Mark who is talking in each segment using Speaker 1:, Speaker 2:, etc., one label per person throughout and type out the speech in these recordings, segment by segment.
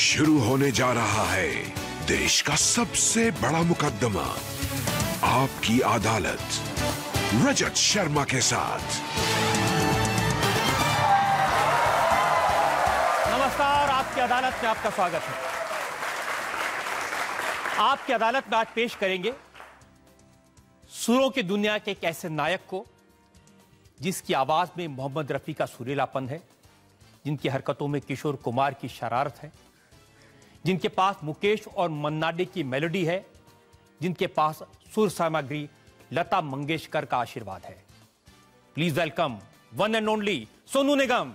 Speaker 1: शुरू होने जा रहा है देश का सबसे बड़ा मुकदमा
Speaker 2: आपकी अदालत रजत शर्मा के साथ
Speaker 3: नमस्कार आपकी अदालत में आपका स्वागत है आपकी अदालत में आज पेश करेंगे सुरों की दुनिया के एक ऐसे नायक को जिसकी आवाज में मोहम्मद रफी का सुरीलापन है जिनकी हरकतों में किशोर कुमार की शरारत है जिनके पास मुकेश और मन्नाडे की मेलोडी है जिनके पास सुर सामग्री लता मंगेशकर का आशीर्वाद है please welcome one and only Sonu Nigam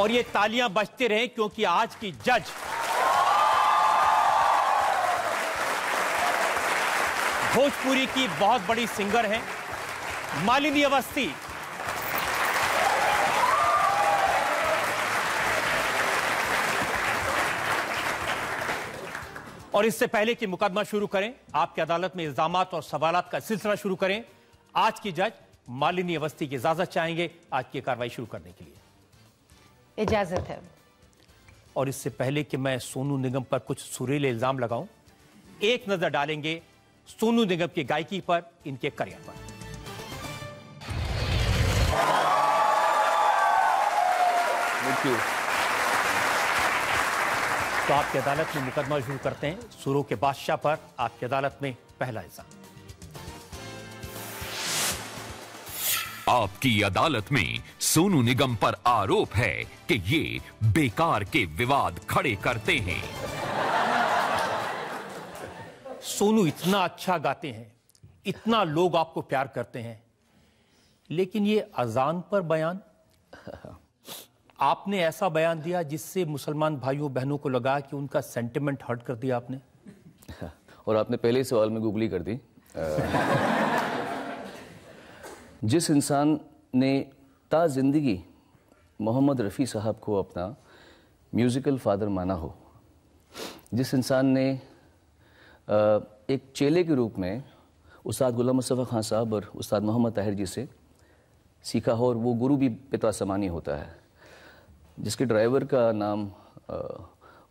Speaker 3: और ये तालियां बजते रहे क्योंकि आज की जज भोजपुरी की बहुत बड़ी सिंगर हैं मालिनी अवस्थी और इससे पहले कि मुकदमा शुरू करें आपकी अदालत में इल्जाम और सवाल का सिलसिला शुरू करें आज की जज मालिनी अवस्थी की इजाजत चाहेंगे आज की कार्रवाई शुरू करने के लिए इजाजत है और इससे पहले कि मैं सोनू निगम पर कुछ सुरीले इल्जाम लगाऊं एक नजर डालेंगे सोनू निगम की गायकी पर इनके करियर पर तो आपकी अदालत में मुकदमा शुरू करते हैं सुरु के बादशाह पर आपकी अदालत में पहला इल्जाम आपकी अदालत में सोनू निगम पर आरोप है कि ये बेकार के विवाद खड़े करते हैं सोनू इतना अच्छा गाते हैं इतना लोग आपको प्यार करते हैं लेकिन ये अजान पर बयान आपने ऐसा बयान दिया जिससे मुसलमान भाइयों बहनों को लगा कि उनका सेंटिमेंट हर्ट कर दिया आपने
Speaker 2: और आपने पहले ही सवाल में गुगली कर दी जिस इंसान ने ता जिंदगी मोहम्मद रफ़ी साहब को अपना म्यूज़िकल फादर माना हो जिस इंसान ने एक चेले के रूप में उस्ताद गुलाम मुस्तफ़ा खान साहब और उस्ताद मोहम्मद ताहिर जी से सीखा हो और वो गुरु भी पिता समानी होता है जिसके ड्राइवर का नाम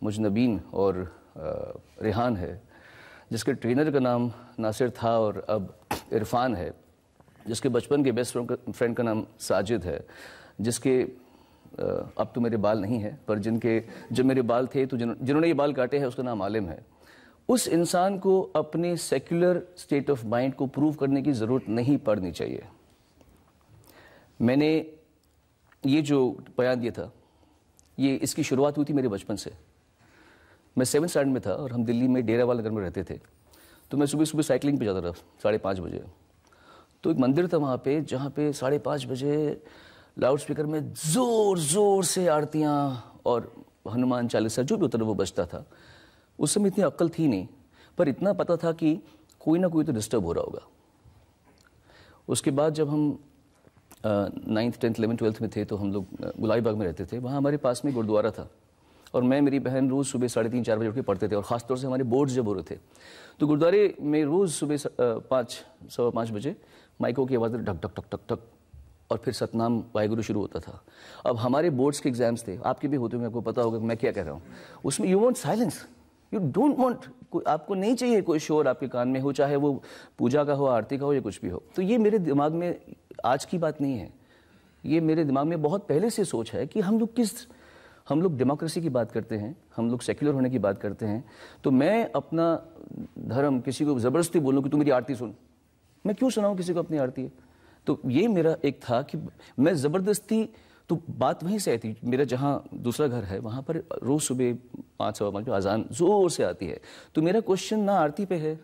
Speaker 2: मुजनबीन और रिहान है जिसके ट्रेनर का नाम नासिर था और अब इरफान है जिसके बचपन के बेस्ट फ्रेंड का नाम साजिद है जिसके अब तो मेरे बाल नहीं है पर जिनके जब मेरे बाल थे तो जिन्होंने ये बाल काटे हैं उसका नाम आलिम है उस इंसान को अपने सेक्युलर स्टेट ऑफ माइंड को प्रूव करने की ज़रूरत नहीं पड़नी चाहिए मैंने ये जो बयान दिया था ये इसकी शुरुआत हुई थी मेरे बचपन से मैं सेवन स्टैंड में था और हम दिल्ली में डेरा वाला घर में रहते थे तो मैं सुबह सुबह साइकिलिंग पे जाता था साढ़े पाँच बजे तो एक मंदिर था वहाँ पे जहाँ पे साढ़े पाँच बजे लाउड स्पीकर में ज़ोर ज़ोर से आरतियाँ और हनुमान चालीसा जो भी होता था वो बजता था उस समय इतनी अक्ल थी नहीं पर इतना पता था कि कोई ना कोई तो डिस्टर्ब हो रहा होगा उसके बाद जब हम नाइन्थ टेंथ इलेवन ट्वेल्थ में थे तो हम लोग गुलाई बाग में रहते थे वहाँ हमारे पास में गुरुद्वारा था और मैं मेरी बहन रोज़ सुबह साढ़े तीन चार बजे उठ के पढ़ते थे और ख़ासतौर से हमारे बोर्ड्स जब हो रहे थे तो गुरुद्वारे में रोज़ सुबह पाँच सवा पाँच बजे माइको की आवाज़ ढक ढक ढक ढक ढक और फिर सतनाम वाहिगुरु शुरू होता था अब हमारे बोर्ड्स के एग्ज़ाम्स थे आपके भी होते होंगे आपको पता होगा मैं क्या कह रहा हूँ उसमें you want silence you don't want आपको नहीं चाहिए कोई शोर आपके कान में हो चाहे वो पूजा का हो आरती का हो या कुछ भी हो तो ये मेरे दिमाग में आज की बात नहीं है ये मेरे दिमाग में बहुत पहले से सोच है कि हम लोग किस हम लोग डेमोक्रेसी की बात करते हैं हम लोग सेक्युलर होने की बात करते हैं तो मैं अपना धर्म किसी को ज़बरदस्ती बोलूँ कि तू मेरी आरती सुन मैं क्यों सुनाऊँ किसी को अपनी आरती है? तो ये मेरा एक था कि मैं ज़बरदस्ती तो बात वहीं से आती मेरा जहाँ दूसरा घर है वहाँ पर रोज़ सुबह पाँच सवा पाँच अजान ज़ोर से आती है तो मेरा क्वेश्चन ना आरती पे है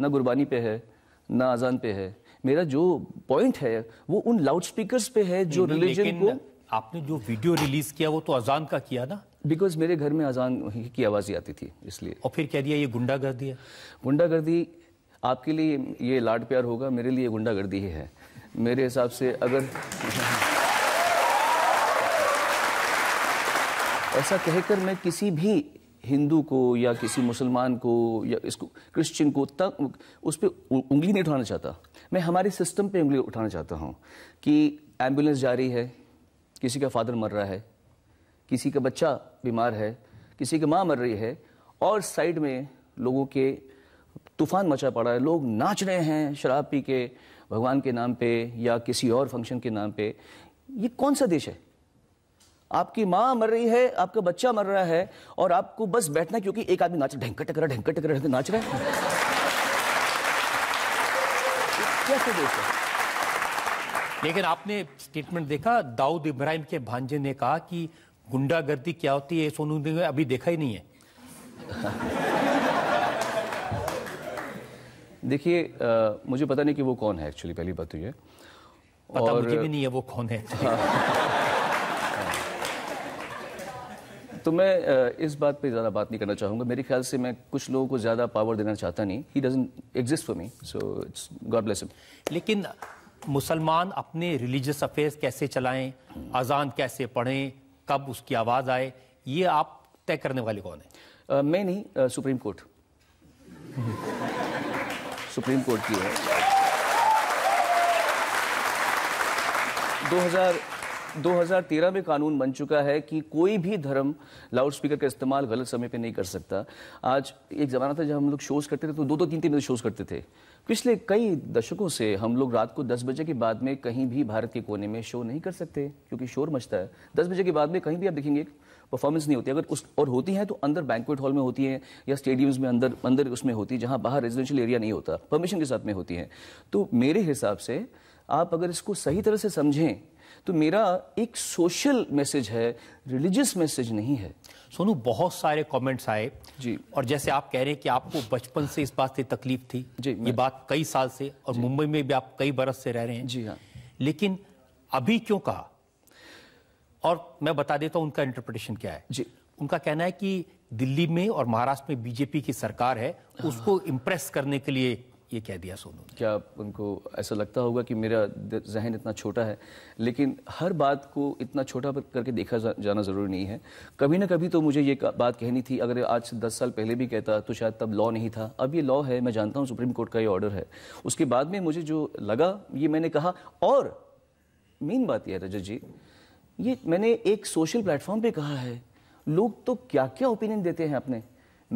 Speaker 2: ना गुरबानी पे है ना अजान पे है मेरा जो पॉइंट है वो उन लाउड स्पीकर्स पे है जो रिलीजन को
Speaker 3: आपने जो वीडियो रिलीज किया वो तो अजान का किया ना
Speaker 2: बिकॉज मेरे घर में अजान की आवाज़ ही आती थी इसलिए और फिर कह दिया ये गुंडागर्दी है गुंडागर्दी आपके लिए ये लाड प्यार होगा मेरे लिए गुंडागर्दी ही है मेरे हिसाब से अगर ऐसा कहकर मैं किसी भी हिंदू को या किसी मुसलमान को या इसको क्रिश्चियन को तक उस पर उंगली नहीं उठाना चाहता मैं हमारे सिस्टम पे उंगली उठाना चाहता हूँ कि एम्बुलेंस जारी है किसी का फादर मर रहा है किसी का बच्चा बीमार है किसी की माँ मर रही है और साइड में लोगों के तूफान मचा पड़ा है लोग नाच रहे हैं शराब पी के भगवान के नाम पे या किसी और फंक्शन के नाम पे ये कौन सा देश है आपकी माँ मर रही है आपका बच्चा मर रहा है और आपको बस बैठना क्योंकि एक आदमी नाच ढंग टकर ढंग टकर नाच रहा है
Speaker 3: कैसे देखो लेकिन आपने स्टेटमेंट देखा दाऊद इब्राहिम के भांजे ने कहा कि गुंडागर्दी क्या होती है सोनू ने अभी देखा ही नहीं है देखिए
Speaker 2: मुझे पता नहीं कि वो कौन है एक्चुअली पहली बात तो ये पता और... मुझे भी
Speaker 3: नहीं है वो कौन है हाँ।
Speaker 2: तो मैं इस बात पे ज़्यादा बात नहीं करना चाहूँगा मेरे ख्याल से मैं कुछ लोगों को ज़्यादा पावर देना चाहता नहीं he exist for me so it's
Speaker 3: God bless him लेकिन मुसलमान अपने रिलीजियस अफेयर्स कैसे चलाएं अजान कैसे पढ़ें कब उसकी आवाज़ आए ये आप तय करने वाले कौन है मैं नहीं सुप्रीम कोर्ट
Speaker 2: सुप्रीम कोर्ट की है 2000 2013 में कानून बन चुका है कि कोई भी धर्म लाउडस्पीकर का इस्तेमाल गलत समय पे नहीं कर सकता आज एक ज़माना था जब हम लोग शोज़ करते थे तो दो दो तीन तीन बजे शोज़ करते थे पिछले कई दशकों से हम लोग रात को दस बजे के बाद में कहीं भी भारत के कोने में शो नहीं कर सकते क्योंकि शोर मचता है दस बजे के बाद में कहीं भी आप देखेंगे परफॉर्मेंस नहीं होती अगर उस और होती है तो अंदर बैंकुट हॉल में होती है या स्टेडियम्स में अंदर अंदर उसमें होती है जहाँ बाहर रेजिडेंशियल एरिया नहीं होता परमिशन के साथ में होती है तो मेरे हिसाब से आप अगर इसको सही तरह से समझें तो मेरा
Speaker 3: एक सोशल मैसेज है रिलीजियस मैसेज नहीं है सोनू बहुत सारे कमेंट्स आए जी और जैसे आप कह रहे हैं कि आपको बचपन से इस बात से तकलीफ थी जी ये बात कई साल से और मुंबई में भी आप कई बरस से रह रहे हैं जी हाँ लेकिन अभी क्यों कहा और मैं बता देता हूँ उनका इंटरप्रिटेशन क्या है जी उनका कहना है कि दिल्ली में और महाराष्ट्र में बीजेपी की सरकार है हाँ। उसको इम्प्रेस करने के लिए ये कह दिया सोनू ने क्या उनको ऐसा लगता होगा कि मेरा जहन इतना छोटा है लेकिन
Speaker 2: हर बात को इतना छोटा करके देखा जा, जाना ज़रूरी नहीं है कभी ना कभी तो मुझे ये बात कहनी थी अगर आज से दस साल पहले भी कहता तो शायद तब लॉ नहीं था अब ये लॉ है मैं जानता हूँ सुप्रीम कोर्ट का ये ऑर्डर है उसके बाद में मुझे जो लगा ये मैंने कहा और मेन बात यह रजत जी ये मैंने एक सोशल प्लेटफॉर्म पर कहा है लोग तो क्या क्या ओपिनियन देते हैं अपने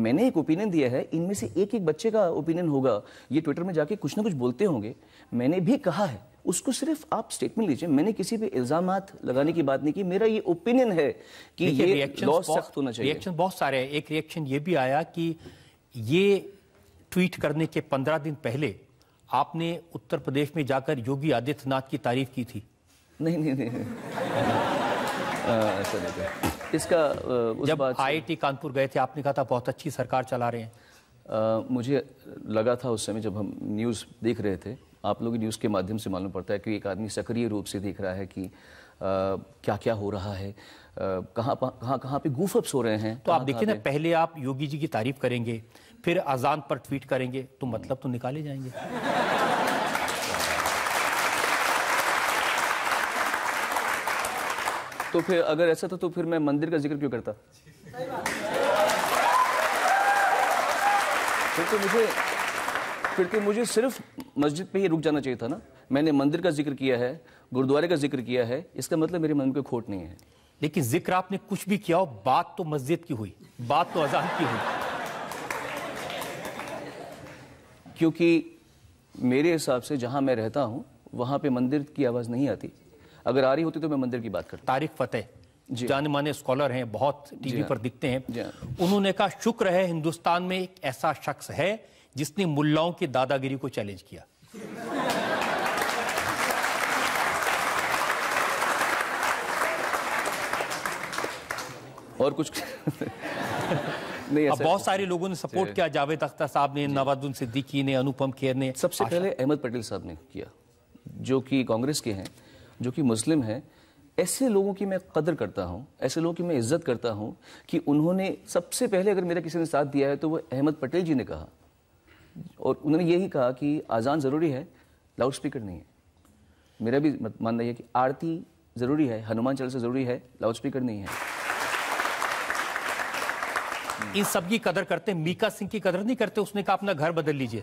Speaker 2: मैंने एक ओपिनियन दिया है इनमें से एक एक बच्चे का ओपिनियन होगा ये ट्विटर में जाके कुछ ना कुछ बोलते होंगे मैंने भी कहा है उसको सिर्फ आप स्टेटमेंट लीजिए मैंने किसी भी इल्जाम
Speaker 3: लगाने की बात नहीं की मेरा ये ओपिनियन है कि ये लॉ सख्त होना चाहिए रिएक्शन बहुत सारे हैं एक रिएक्शन ये भी आया कि ये ट्वीट करने के पंद्रह दिन पहले आपने उत्तर प्रदेश में जाकर योगी आदित्यनाथ की तारीफ की थी नहीं नहीं नहीं, नहीं। आ, अच्छा, अच्छा। इसका उस जब आईआईटी कानपुर गए थे आपने कहा था बहुत अच्छी सरकार चला रहे हैं आ, मुझे लगा था उस समय जब हम
Speaker 2: न्यूज़ देख रहे थे आप लोग न्यूज़ के माध्यम से मालूम पड़ता है कि एक आदमी सक्रिय रूप से देख रहा है कि आ,
Speaker 3: क्या क्या हो रहा है कहाँ कहाँ कहाँ पे गूफअप्स हो रहे हैं तो आप देखिए ना पहले आप योगी जी की तारीफ करेंगे फिर अजान पर ट्वीट करेंगे तो मतलब तो निकाले जाएंगे
Speaker 2: तो फिर अगर ऐसा था तो फिर मैं मंदिर का जिक्र क्यों करता फिर तो मुझे फिर तो मुझे सिर्फ मस्जिद पे ही रुक जाना चाहिए था ना मैंने मंदिर का जिक्र किया है गुरुद्वारे का जिक्र किया है इसका
Speaker 3: मतलब मेरे मन में खोट नहीं है लेकिन जिक्र आपने कुछ भी किया हो बात तो मस्जिद की हुई बात तो अजान की हुई क्योंकि
Speaker 2: मेरे हिसाब से जहां मैं रहता हूं वहां पे मंदिर की आवाज नहीं आती अगर आ रही होती तो मैं
Speaker 3: मंदिर की बात करता तारिक फतेह जाने माने स्कॉलर हैं बहुत टीवी हाँ। पर दिखते हैं हाँ। उन्होंने कहा शुक्र है हिंदुस्तान में एक ऐसा शख्स है जिसने मुल्लाओं की दादागिरी को चैलेंज किया और कुछ नहीं अब बहुत सारे लोगों ने सपोर्ट किया जावेद अख्तर साहब ने नवाजुद्दीन सिद्दीकी ने अनुपम खेर ने सबसे पहले अहमद पटेल साहब ने किया जो कि कांग्रेस के हैं
Speaker 2: जो कि मुस्लिम हैं ऐसे लोगों की मैं कदर करता हूँ ऐसे लोगों की मैं इज्जत करता हूँ कि उन्होंने सबसे पहले अगर मेरा किसी ने साथ दिया है तो वो अहमद पटेल जी ने कहा और उन्होंने यही कहा कि आज़ान ज़रूरी है लाउड स्पीकर नहीं है मेरा भी मानना यह कि आरती ज़रूरी
Speaker 3: है हनुमान चालीसा ज़रूरी है लाउड
Speaker 2: स्पीकर नहीं है
Speaker 3: इन सब की कदर करते मीका सिंह की कदर नहीं करते उसने कहा अपना घर बदल लीजिए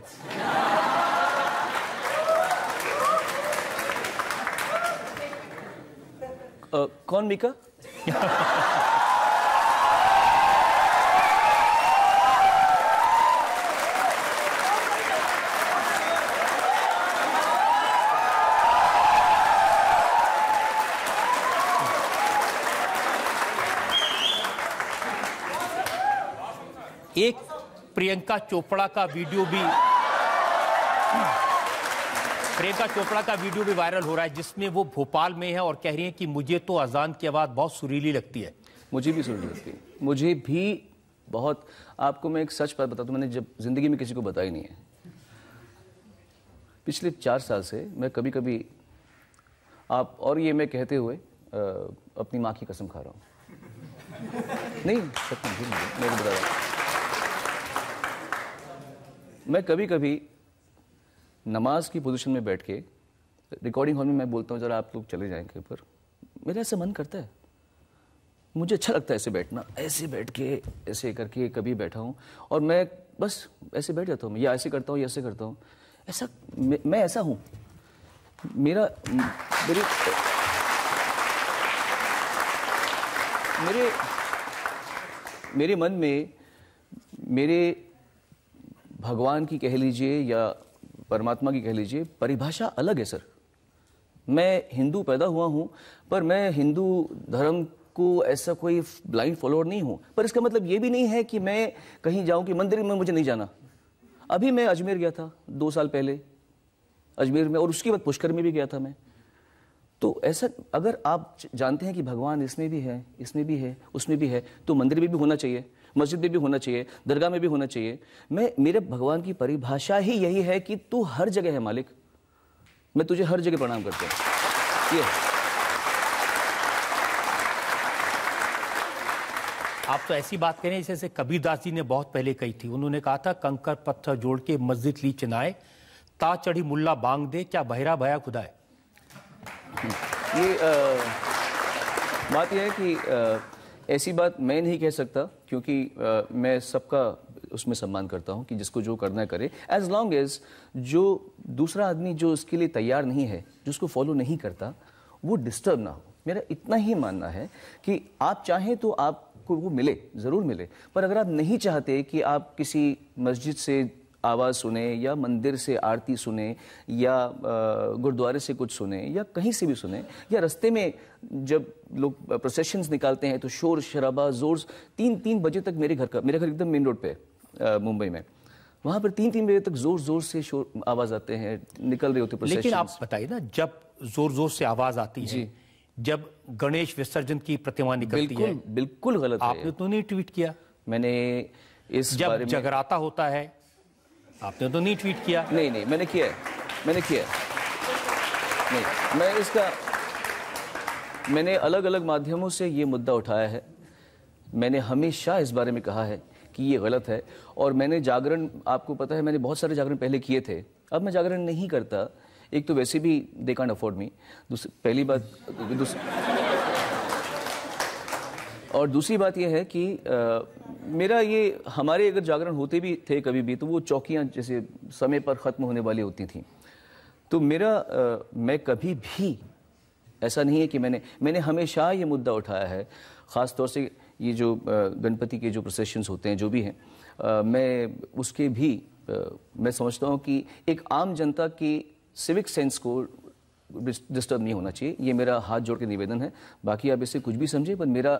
Speaker 3: कौन मीका एक प्रियंका चोपड़ा का वीडियो भी प्रियंका चोपड़ा का वीडियो भी वायरल हो रहा है जिसमें वो भोपाल में है और कह रही है कि मुझे तो अजान की आवाज़ बहुत सुरीली लगती है मुझे भी सुरीली लगती है मुझे भी
Speaker 2: बहुत आपको मैं एक सच बात बताता तो हूँ मैंने जब ज़िंदगी में किसी को बताई नहीं है पिछले चार साल से मैं कभी कभी आप और ये मैं कहते हुए आ, अपनी माँ की कसम खा रहा हूँ नहीं सच मैं कभी कभी नमाज की पोजीशन में बैठ के रिकॉर्डिंग हॉल में मैं बोलता हूँ ज़रा आप लोग चले जाएँ कहीं ऊपर मेरा ऐसा मन करता है मुझे अच्छा लगता है ऐसे बैठना ऐसे बैठ के ऐसे करके कभी बैठा हूँ और मैं बस ऐसे बैठ जाता हूँ या ऐसे करता हूँ या ऐसे करता हूँ ऐसा मैं, मैं ऐसा हूँ मेरा मेरे मेरे मेरे मन में मेरे भगवान की कह लीजिए या परमात्मा की कह लीजिए परिभाषा अलग है सर मैं हिंदू पैदा हुआ हूँ पर मैं हिंदू धर्म को ऐसा कोई ब्लाइंड फॉलोअर नहीं हूँ पर इसका मतलब ये भी नहीं है कि मैं कहीं जाऊँ कि मंदिर में मुझे नहीं जाना अभी मैं अजमेर गया था दो साल पहले अजमेर में और उसके बाद पुष्कर में भी गया था मैं तो ऐसा अगर आप जानते हैं कि भगवान इसमें भी है इसमें भी है उसमें भी है तो मंदिर में भी होना चाहिए मस्जिद में भी होना चाहिए दरगाह में भी होना चाहिए मैं मेरे भगवान की परिभाषा ही यही है कि तू हर जगह है मालिक मैं तुझे हर जगह प्रणाम करता हूँ ये
Speaker 3: आप तो ऐसी बात करें जैसे कबीरदास जी ने बहुत पहले कही थी उन्होंने कहा था कंकर पत्थर जोड़ के मस्जिद ली चिनाए ता चढ़ी मुल्ला बांग दे क्या बहरा भया खुदा है
Speaker 2: ये आ, बात यह है कि आ, ऐसी बात मैं नहीं कह सकता क्योंकि आ, मैं सबका उसमें सम्मान करता हूँ कि जिसको जो करना करे एज लॉन्ग एज जो दूसरा आदमी जो उसके लिए तैयार नहीं है जिसको फॉलो नहीं करता वो डिस्टर्ब ना हो मेरा इतना ही मानना है कि आप चाहें तो आपको वो मिले ज़रूर मिले पर अगर आप नहीं चाहते कि आप किसी मस्जिद से आवाज़ सुने या मंदिर से आरती सुने या गुरुद्वारे से कुछ सुने या कहीं से भी सुने या रस्ते में जब लोग प्रोसेशंस निकालते हैं तो शोर शराबा जोर तीन तीन बजे तक मेरे घर का मेरे घर एकदम मेन रोड पे मुंबई में वहाँ पर तीन तीन बजे तक जोर जोर से शोर आवाज़ आते
Speaker 3: हैं निकल रहे होते लेकिन आप बताइए ना जब जोर जोर से आवाज़ आती है जब गणेश विसर्जन की प्रतिमा निकलती बिल्कुल, है बिल्कुल गलत आपने तो नहीं ट्वीट किया मैंने इस जब जगराता होता है आपने तो नहीं ट्वीट किया नहीं नहीं मैंने किया मैंने किया नहीं मैं इसका
Speaker 2: मैंने अलग अलग माध्यमों से ये मुद्दा उठाया है मैंने हमेशा इस बारे में कहा है कि ये गलत है और मैंने जागरण आपको पता है मैंने बहुत सारे जागरण पहले किए थे अब मैं जागरण नहीं करता एक तो वैसे भी दे कांट अफोर्ड मी दूसरी पहली बात दूसरी और दूसरी बात यह है कि आ, मेरा ये हमारे अगर जागरण होते भी थे कभी भी तो वो चौकियाँ जैसे समय पर ख़त्म होने वाली होती थी तो मेरा आ, मैं कभी भी ऐसा नहीं है कि मैंने मैंने हमेशा ये मुद्दा उठाया है ख़ास तौर से ये जो गणपति के जो प्रोसेशंस होते हैं जो भी हैं मैं उसके भी आ, मैं समझता हूँ कि एक आम जनता की सिविक सेंस को डिस्टर्ब नहीं होना चाहिए ये मेरा हाथ जोड़ के निवेदन है बाकी आप इसे कुछ भी समझें पर मेरा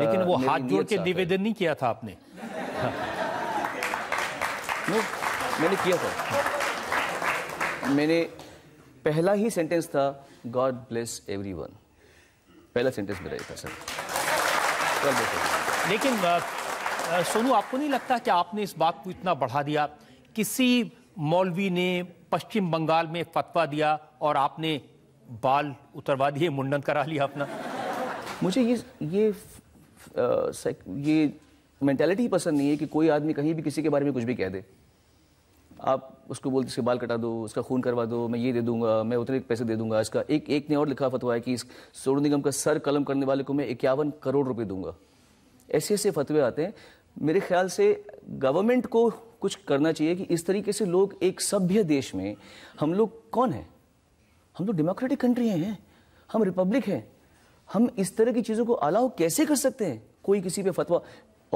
Speaker 2: लेकिन वो हाथ जोड़ के निवेदन
Speaker 3: नहीं किया था आपने मैंने किया था
Speaker 2: मैंने पहला ही सेंटेंस था गॉड ब्लेस एवरी वन पहला सेंटेंस मेरा था सर
Speaker 3: लेकिन सोनू आपको नहीं लगता कि आपने इस बात को इतना बढ़ा दिया किसी मौलवी ने पश्चिम बंगाल में फतवा दिया और आपने बाल उतरवा दिए मुंडन करा लिया अपना
Speaker 2: मुझे ये ये ये मैंटेलिटी ही पसंद नहीं है कि कोई आदमी कहीं भी किसी के बारे में कुछ भी कह दे आप उसको बोलते इसके बाल कटा दो उसका खून करवा दो मैं ये दे दूंगा मैं उतने पैसे दे दूंगा इसका एक एक ने और लिखा फतवा है कि इस सोनू निगम का सर कलम करने वाले को मैं इक्यावन करोड़ रुपए दूंगा ऐसे ऐसे फतवे आते हैं मेरे ख्याल से गवर्नमेंट को कुछ करना चाहिए कि इस तरीके से लोग एक सभ्य देश में हम लोग कौन हैं हम लोग डेमोक्रेटिक कंट्री हैं हम रिपब्लिक हैं हम इस तरह की चीज़ों को अलाउ कैसे कर सकते हैं कोई किसी पे फतवा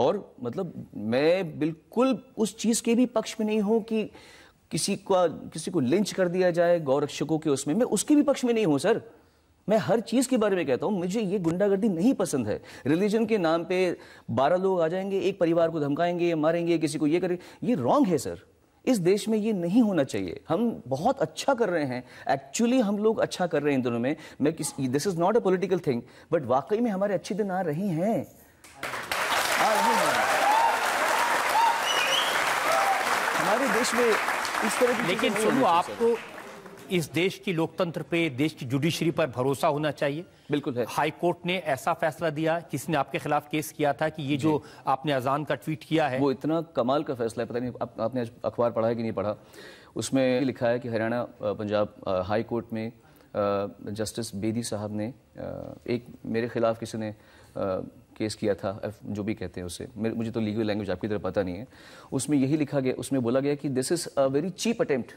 Speaker 2: और मतलब मैं बिल्कुल उस चीज़ के भी पक्ष में नहीं हूँ कि किसी का किसी को लिंच कर दिया जाए गौरक्षकों के उसमें मैं उसके भी पक्ष में नहीं हूँ सर मैं हर चीज़ के बारे में कहता हूँ मुझे ये गुंडागर्दी नहीं पसंद है रिलीजन के नाम पे बारह लोग आ जाएंगे एक परिवार को धमकाएंगे मारेंगे किसी को ये करेंगे ये रॉन्ग है सर इस देश में ये नहीं होना चाहिए हम बहुत अच्छा कर रहे हैं एक्चुअली हम लोग अच्छा कर रहे हैं इन दोनों में मैं किस this is not a political thing but वाकई में हमारे अच्छे दिन आ रहे हैं आ रहे हैं
Speaker 3: हमारे देश में इस तरह की लेकिन सुनो आपको इस देश की लोकतंत्र पे देश की जुडिशरी पर भरोसा होना चाहिए बिल्कुल है हाई कोर्ट ने ऐसा फैसला दिया किसने आपके खिलाफ केस किया था कि ये जो आपने अजान का ट्वीट किया है वो इतना कमाल का फैसला है पता नहीं आप, आपने अखबार पढ़ा है कि नहीं पढ़ा उसमें लिखा है कि
Speaker 2: हरियाणा पंजाब हाई कोर्ट में जस्टिस बेदी साहब ने एक मेरे खिलाफ किसी ने केस किया था जो भी कहते हैं उसे मुझे तो लीगल लैंग्वेज आपकी तरह पता नहीं है उसमें यही लिखा गया उसमें बोला गया कि this is a very cheap attempt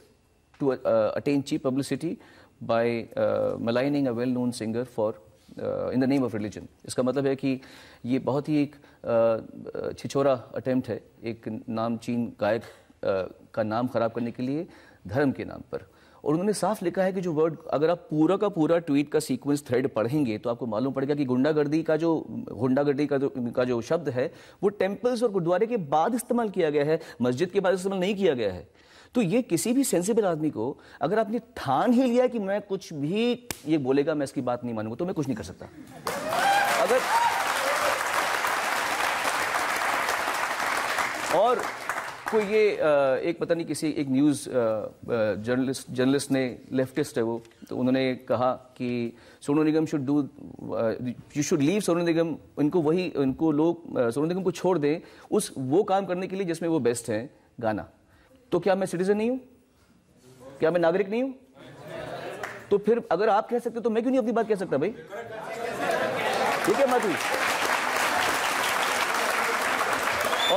Speaker 2: to uh, attain cheap publicity by uh, maligning a well-known singer for in the name of religion इसका मतलब है कि ये बहुत ही एक uh, uh छिछोरा अटेम्प्ट है एक नामचीन गायक uh, का नाम खराब करने के लिए धर्म के नाम पर और उन्होंने साफ लिखा है कि जो वर्ड अगर आप पूरा का पूरा ट्वीट का सीक्वेंस थ्रेड पढ़ेंगे तो आपको मालूम पड़ेगा कि गुंडागर्दी का जो गुंडागर्दी का जो का जो शब्द है वो टेम्पल्स और गुरुद्वारे के बाद इस्तेमाल किया गया है मस्जिद के बाद इस्तेमाल नहीं किया गया है तो ये किसी भी सेंसिबल आदमी को अगर आपने ठान ही लिया कि मैं कुछ भी ये बोलेगा मैं इसकी बात नहीं मानूंगा तो मैं कुछ नहीं कर सकता अगर और कोई ये एक पता नहीं किसी एक न्यूज़ जर्नलिस्ट जर्नलिस्ट ने लेफ्टिस्ट है वो तो उन्होंने कहा कि Sonu Nigam should do you should leave Sonu Nigam इनको वही इनको लोग सोनू निगम को छोड़ दें उस वो काम करने के लिए जिसमें वो बेस्ट हैं गाना तो क्या मैं सिटीजन नहीं हूं क्या मैं नागरिक नहीं हूं तो फिर अगर आप कह सकते तो मैं क्यों नहीं अपनी बात कह सकता भाई ठीक है माधु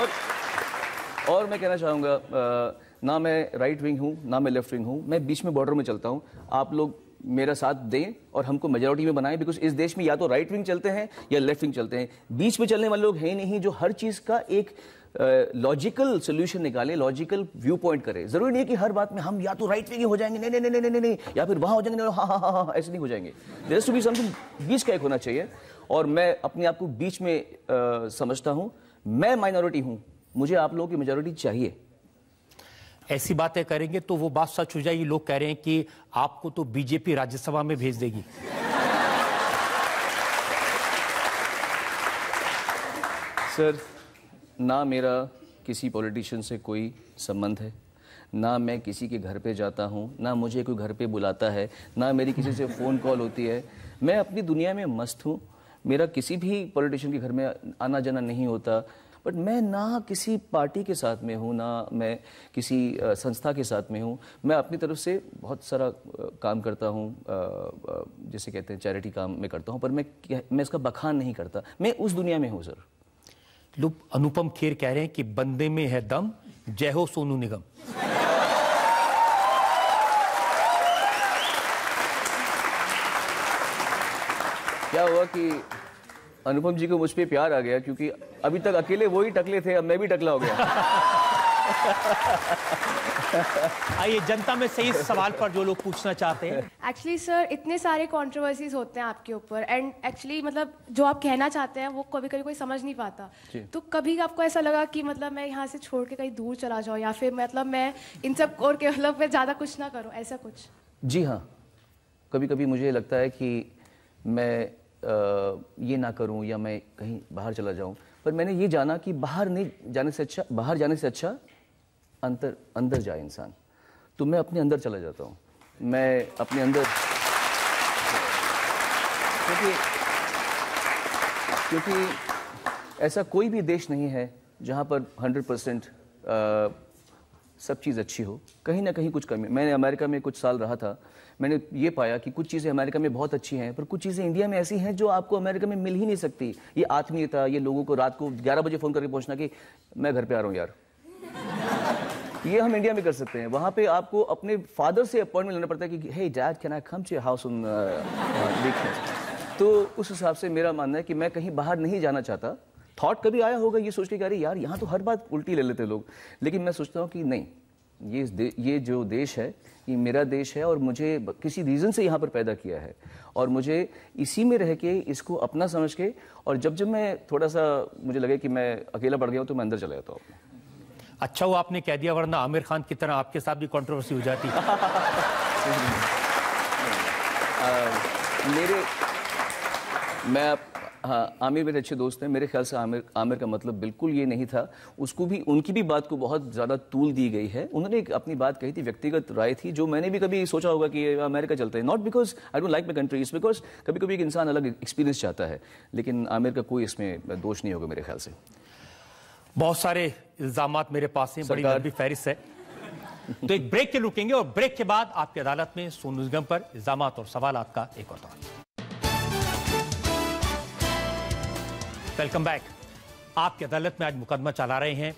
Speaker 2: और और मैं कहना चाहूंगा ना मैं राइट विंग हूं ना मैं लेफ्ट विंग हूं मैं बीच में बॉर्डर में चलता हूं आप लोग मेरा साथ दें और हमको मेजोरिटी में बनाएं बिकॉज इस देश में या तो राइट विंग चलते हैं या लेफ्ट विंग चलते हैं बीच में चलने वाले लोग हैं नहीं जो हर चीज़ का एक लॉजिकल सोल्यूशन निकाले लॉजिकल व्यू पॉइंट करें जरूरी नहीं है कि हर बात में हम या तो राइट वे हो जाएंगे नहीं नहीं नहीं नहीं नहीं या फिर वहां हो जाएंगे हाँ हाँ हाँ हाँ ऐसे नहीं हो जाएंगे जैसे टू बी समथिंग बीच का एक होना चाहिए और मैं अपने आप को बीच में आ, समझता हूँ मैं माइनॉरिटी हूँ
Speaker 3: मुझे आप लोगों की मेजोरिटी चाहिए ऐसी बातें करेंगे तो वो बात सच हो जाएगी लोग कह रहे हैं कि आपको तो बीजेपी राज्यसभा में भेज देगी सर ना मेरा
Speaker 2: किसी पॉलिटिशियन से कोई संबंध है ना मैं किसी के घर पे जाता हूँ ना मुझे कोई घर पे बुलाता है ना मेरी किसी से फ़ोन कॉल होती है मैं अपनी दुनिया में मस्त हूँ मेरा किसी भी पॉलिटिशियन के घर में आना जाना नहीं होता बट मैं ना किसी पार्टी के साथ में हूँ ना मैं किसी संस्था के साथ में हूँ मैं अपनी तरफ से बहुत सारा काम करता हूँ जैसे कहते हैं चैरिटी काम में करता हूँ पर मैं
Speaker 3: मैं इसका बखान नहीं करता मैं उस दुनिया में हूँ सर अनुपम खेर कह रहे हैं कि बंदे में है दम जय हो सोनू निगम क्या हुआ
Speaker 2: कि अनुपम जी को मुझ पर प्यार आ गया क्योंकि अभी तक अकेले वो ही टकले थे अब मैं भी टकला
Speaker 3: हो गया आइए जनता में सही सवाल पर जो लोग पूछना चाहते हैं
Speaker 4: एक्चुअली सर इतने सारे कॉन्ट्रोवर्सीज होते हैं आपके ऊपर एंड एक्चुअली मतलब जो आप कहना चाहते हैं वो कभी कभी कोई समझ नहीं पाता तो कभी आपको ऐसा लगा कि मतलब मैं यहाँ से छोड़ के कहीं दूर चला जाऊँ या फिर मतलब मैं इन सब और के मतलब मैं ज़्यादा कुछ ना करूँ ऐसा कुछ
Speaker 2: जी हाँ कभी कभी मुझे लगता है कि मैं आ, ये ना करूँ या मैं कहीं बाहर चला जाऊँ पर मैंने ये जाना कि बाहर नहीं जाने से अच्छा बाहर जाने से अच्छा अंतर अंदर जाए इंसान तो मैं अपने अंदर चला जाता हूँ मैं अपने अंदर क्योंकि क्योंकि ऐसा कोई भी देश नहीं है जहाँ पर 100 परसेंट सब चीज़ अच्छी हो कहीं ना कहीं कुछ कमी मैंने अमेरिका में कुछ साल रहा था मैंने ये पाया कि कुछ चीज़ें अमेरिका में बहुत अच्छी हैं पर कुछ चीज़ें इंडिया में ऐसी हैं जो आपको अमेरिका में मिल ही नहीं सकती ये आत्मीयता ये लोगों को रात को 11 बजे फ़ोन करके पहुंचना कि मैं घर पे आ रहा हूँ यार ये हम इंडिया में कर सकते हैं वहाँ पे आपको अपने फादर से अपॉइंटमेंट लेना पड़ता है कि hey dad can I come to house on weekend तो उस हिसाब से मेरा मानना है कि मैं कहीं बाहर नहीं जाना चाहता थॉट कभी आया होगा ये सोच के कह यार यहाँ तो हर बात उल्टी ले लेते लोग लेकिन मैं सोचता हूँ कि नहीं ये ये जो देश है ये मेरा देश है और मुझे किसी रीज़न से यहाँ पर पैदा किया है और मुझे इसी में रह के इसको अपना समझ के और जब जब मैं थोड़ा सा मुझे लगे कि मैं अकेला पड़ गया हूँ तो मैं अंदर चला जाता हूँ
Speaker 3: अच्छा हुआ आपने कह दिया वरना आमिर खान की तरह आपके साथ भी कंट्रोवर्सी हो जाती
Speaker 2: मेरे मैं हाँ आमिर मेरे अच्छे दोस्त हैं मेरे ख्याल से आमिर आमिर का मतलब बिल्कुल ये नहीं था उसको भी उनकी भी बात को बहुत ज़्यादा तूल दी गई है उन्होंने एक अपनी बात कही थी व्यक्तिगत राय थी जो मैंने भी कभी सोचा होगा कि अमेरिका चलता है not because I don't like my country is because कभी कभी एक इंसान अलग एक्सपीरियंस चाहता है लेकिन आमिर का कोई इसमें दोष नहीं होगा मेरे ख्याल से
Speaker 3: बहुत सारे इल्जाम मेरे पास हैं बड़ी लंबी फहरिस्त है तो एक ब्रेक के रुकेंगे और ब्रेक के बाद आपकी अदालत में सोनू निगम पर इल्जाम और सवाल का एक और दौर वेलकम बैक आपकी अदालत में आज मुकदमा चला रहे हैं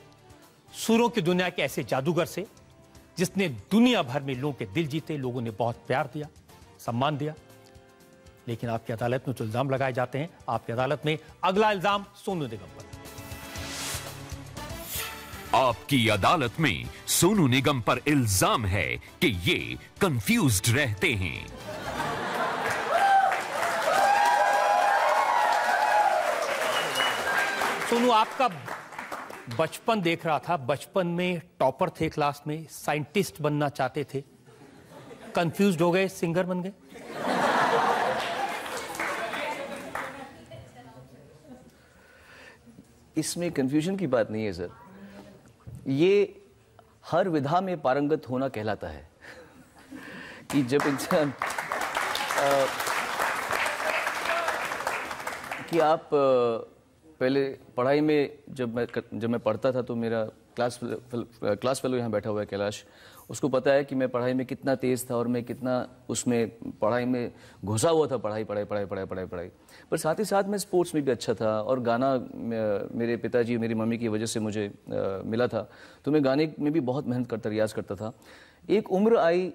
Speaker 3: सुरों की दुनिया के ऐसे जादूगर से जिसने दुनिया भर में लोगों के दिल जीते लोगों ने बहुत प्यार दिया सम्मान दिया लेकिन आपकी अदालत में जो तो इल्जाम लगाए जाते हैं आपकी अदालत में अगला इल्जाम सोनू निगम पर आपकी अदालत में सोनू निगम पर इल्जाम है कि ये कंफ्यूज रहते हैं सोनू आपका बचपन देख रहा था बचपन में टॉपर थे क्लास में साइंटिस्ट बनना चाहते थे कंफ्यूज हो गए सिंगर बन गए
Speaker 2: इसमें कंफ्यूजन की बात नहीं है सर ये हर विधा में पारंगत होना कहलाता है कि जब इंसान कि आप पहले पढ़ाई में जब मैं जब मैं पढ़ता था तो मेरा क्लास क्लास फेलो यहाँ बैठा हुआ है कैलाश उसको पता है कि मैं पढ़ाई में कितना तेज़ था और मैं कितना उसमें पढ़ाई में घुसा हुआ था पढ़ाई पढ़ाई पढ़ाई पढ़ाई पढ़ाई पढ़ाई पर साथ ही साथ मैं स्पोर्ट्स में भी अच्छा था और गाना मेरे पिताजी मेरी मम्मी की वजह से मुझे मिला था तो मैं गाने में भी बहुत मेहनत करता रियाज करता था एक उम्र आई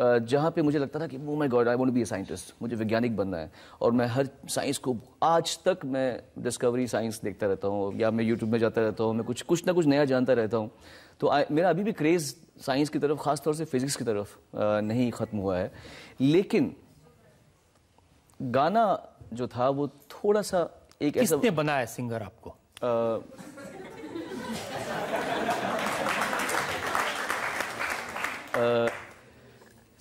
Speaker 2: जहाँ पे मुझे लगता था कि वो my god I want be a scientist मुझे वैज्ञानिक बनना है और मैं हर साइंस को आज तक मैं डिस्कवरी साइंस देखता रहता हूँ या मैं यूट्यूब में जाता रहता हूँ मैं कुछ कुछ ना कुछ नया जानता रहता हूँ तो आ, मेरा अभी भी क्रेज़ साइंस की तरफ खासतौर से फिजिक्स की तरफ आ, नहीं ख़त्म हुआ है लेकिन गाना जो था
Speaker 3: वो थोड़ा सा एक किसने ऐसा बनाया सिंगर आपको
Speaker 2: आ, आ,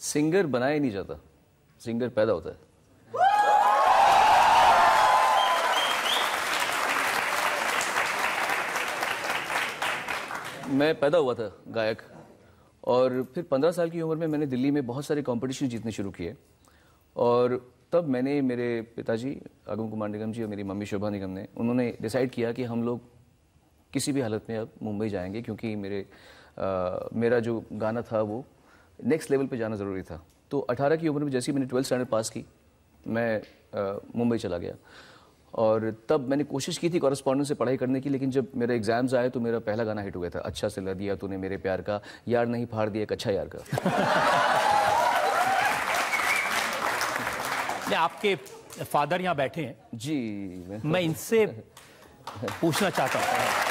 Speaker 2: सिंगर बनाया नहीं जाता सिंगर पैदा होता है मैं पैदा हुआ था गायक और फिर पंद्रह साल की उम्र में मैंने दिल्ली में बहुत सारे कॉम्पिटिशन जीतने शुरू किए और तब मैंने मेरे पिताजी अगम कुमार निगम जी और मेरी मम्मी शोभा निगम ने उन्होंने डिसाइड किया कि हम लोग किसी भी हालत में अब मुंबई जाएंगे क्योंकि मेरे आ, मेरा जो गाना था वो नेक्स्ट लेवल पे जाना ज़रूरी था तो 18 की उम्र में जैसे ही मैंने ट्वेल्थ स्टैंडर्ड पास की मैं मुंबई चला गया और तब मैंने कोशिश की थी कॉरेस्पॉन्डेंट से पढ़ाई करने की लेकिन जब मेरे एग्जाम्स आए तो मेरा पहला गाना हिट हो गया था अच्छा लग दिया तूने मेरे प्यार का यार नहीं फाड़ दिया एक अच्छा यार का
Speaker 3: आपके फादर यहाँ बैठे हैं जी मैं, मैं इनसे पूछना चाहता हूँ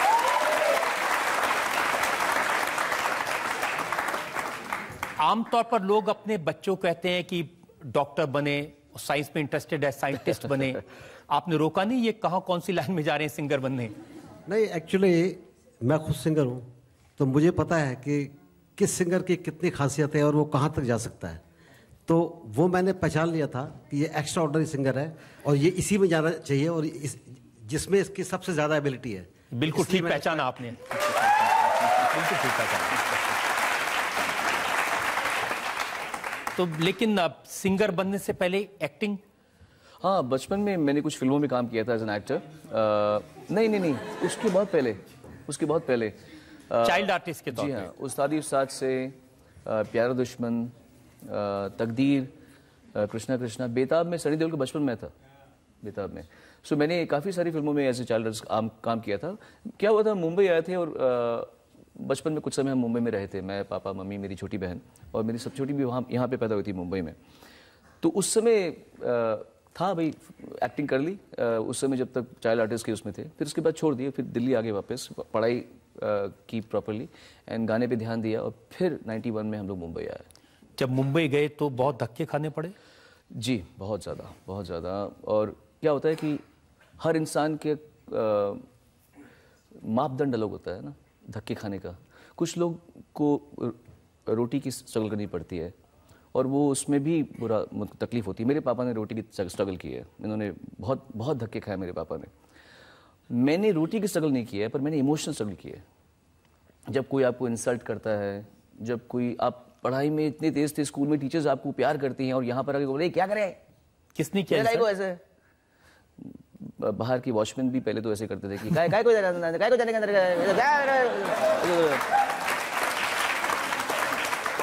Speaker 3: आमतौर पर लोग अपने बच्चों कहते हैं कि डॉक्टर बने साइंस में इंटरेस्टेड है साइंटिस्ट बने आपने रोका नहीं ये कहाँ कौन सी लाइन में जा रहे हैं सिंगर बनने नहीं एक्चुअली मैं खुद सिंगर हूँ तो मुझे पता है कि किस सिंगर की कितनी खासियत है और वो कहाँ तक जा सकता है तो वो मैंने पहचान लिया था कि ये एक्स्ट्रा ऑर्डनरी सिंगर है और ये इसी में जाना चाहिए और इस जिसमें इसकी सबसे ज़्यादा एबिलिटी है बिल्कुल ठीक पहचाना आपने
Speaker 1: बिल्कुल
Speaker 3: ठीक पहचाना तो लेकिन आप सिंगर बनने से पहले एक्टिंग हाँ बचपन में
Speaker 2: मैंने कुछ फिल्मों में काम किया था एज एन एक्टर नहीं नहीं नहीं उसके बहुत पहले उसके बहुत पहले चाइल्ड आर्टिस्ट के जी हाँ उस्तादी उस्ताद से प्यारा दुश्मन तकदीर कृष्णा कृष्णा बेताब में सनी देओल के बचपन में था बेताब में सो so, मैंने काफ़ी सारी फिल्मों में ऐसे चाइल्ड आर्टिस्ट काम किया था क्या हुआ था मुंबई आए थे और आ, बचपन में कुछ समय हम मुंबई में रहे थे मैं पापा मम्मी मेरी छोटी बहन और मेरी सब छोटी भी वहाँ यहाँ पे पैदा हुई थी मुंबई में तो उस समय था भाई एक्टिंग कर ली उस समय जब तक चाइल्ड आर्टिस्ट के उसमें थे फिर उसके बाद छोड़ दिए फिर दिल्ली आ गए वापस पढ़ाई की प्रॉपरली एंड गाने पे ध्यान दिया और फिर 91 में हम लोग मुंबई आए जब मुंबई गए तो बहुत धक्के खाने पड़े जी बहुत ज़्यादा बहुत ज़्यादा और क्या होता है कि हर इंसान के मापदंड अलग होता है ना धक्के खाने का कुछ लोग को रोटी की स्ट्रगल करनी पड़ती है और वो उसमें भी बुरा मतलब तकलीफ होती है मेरे पापा ने रोटी की स्ट्रगल की है इन्होंने बहुत बहुत धक्के खाए मेरे पापा ने मैंने रोटी की स्ट्रगल नहीं किया है पर मैंने इमोशनल स्ट्रगल किया है जब कोई आपको इंसल्ट करता है जब कोई आप पढ़ाई में इतने तेज थे स्कूल में टीचर्स आपको प्यार करती हैं और यहाँ पर आगे बोले क्या करें किसने किया ऐसे बाहर की वॉचमैन भी पहले तो ऐसे करते थे कि काय काय को जाने काय को जाने के अंदर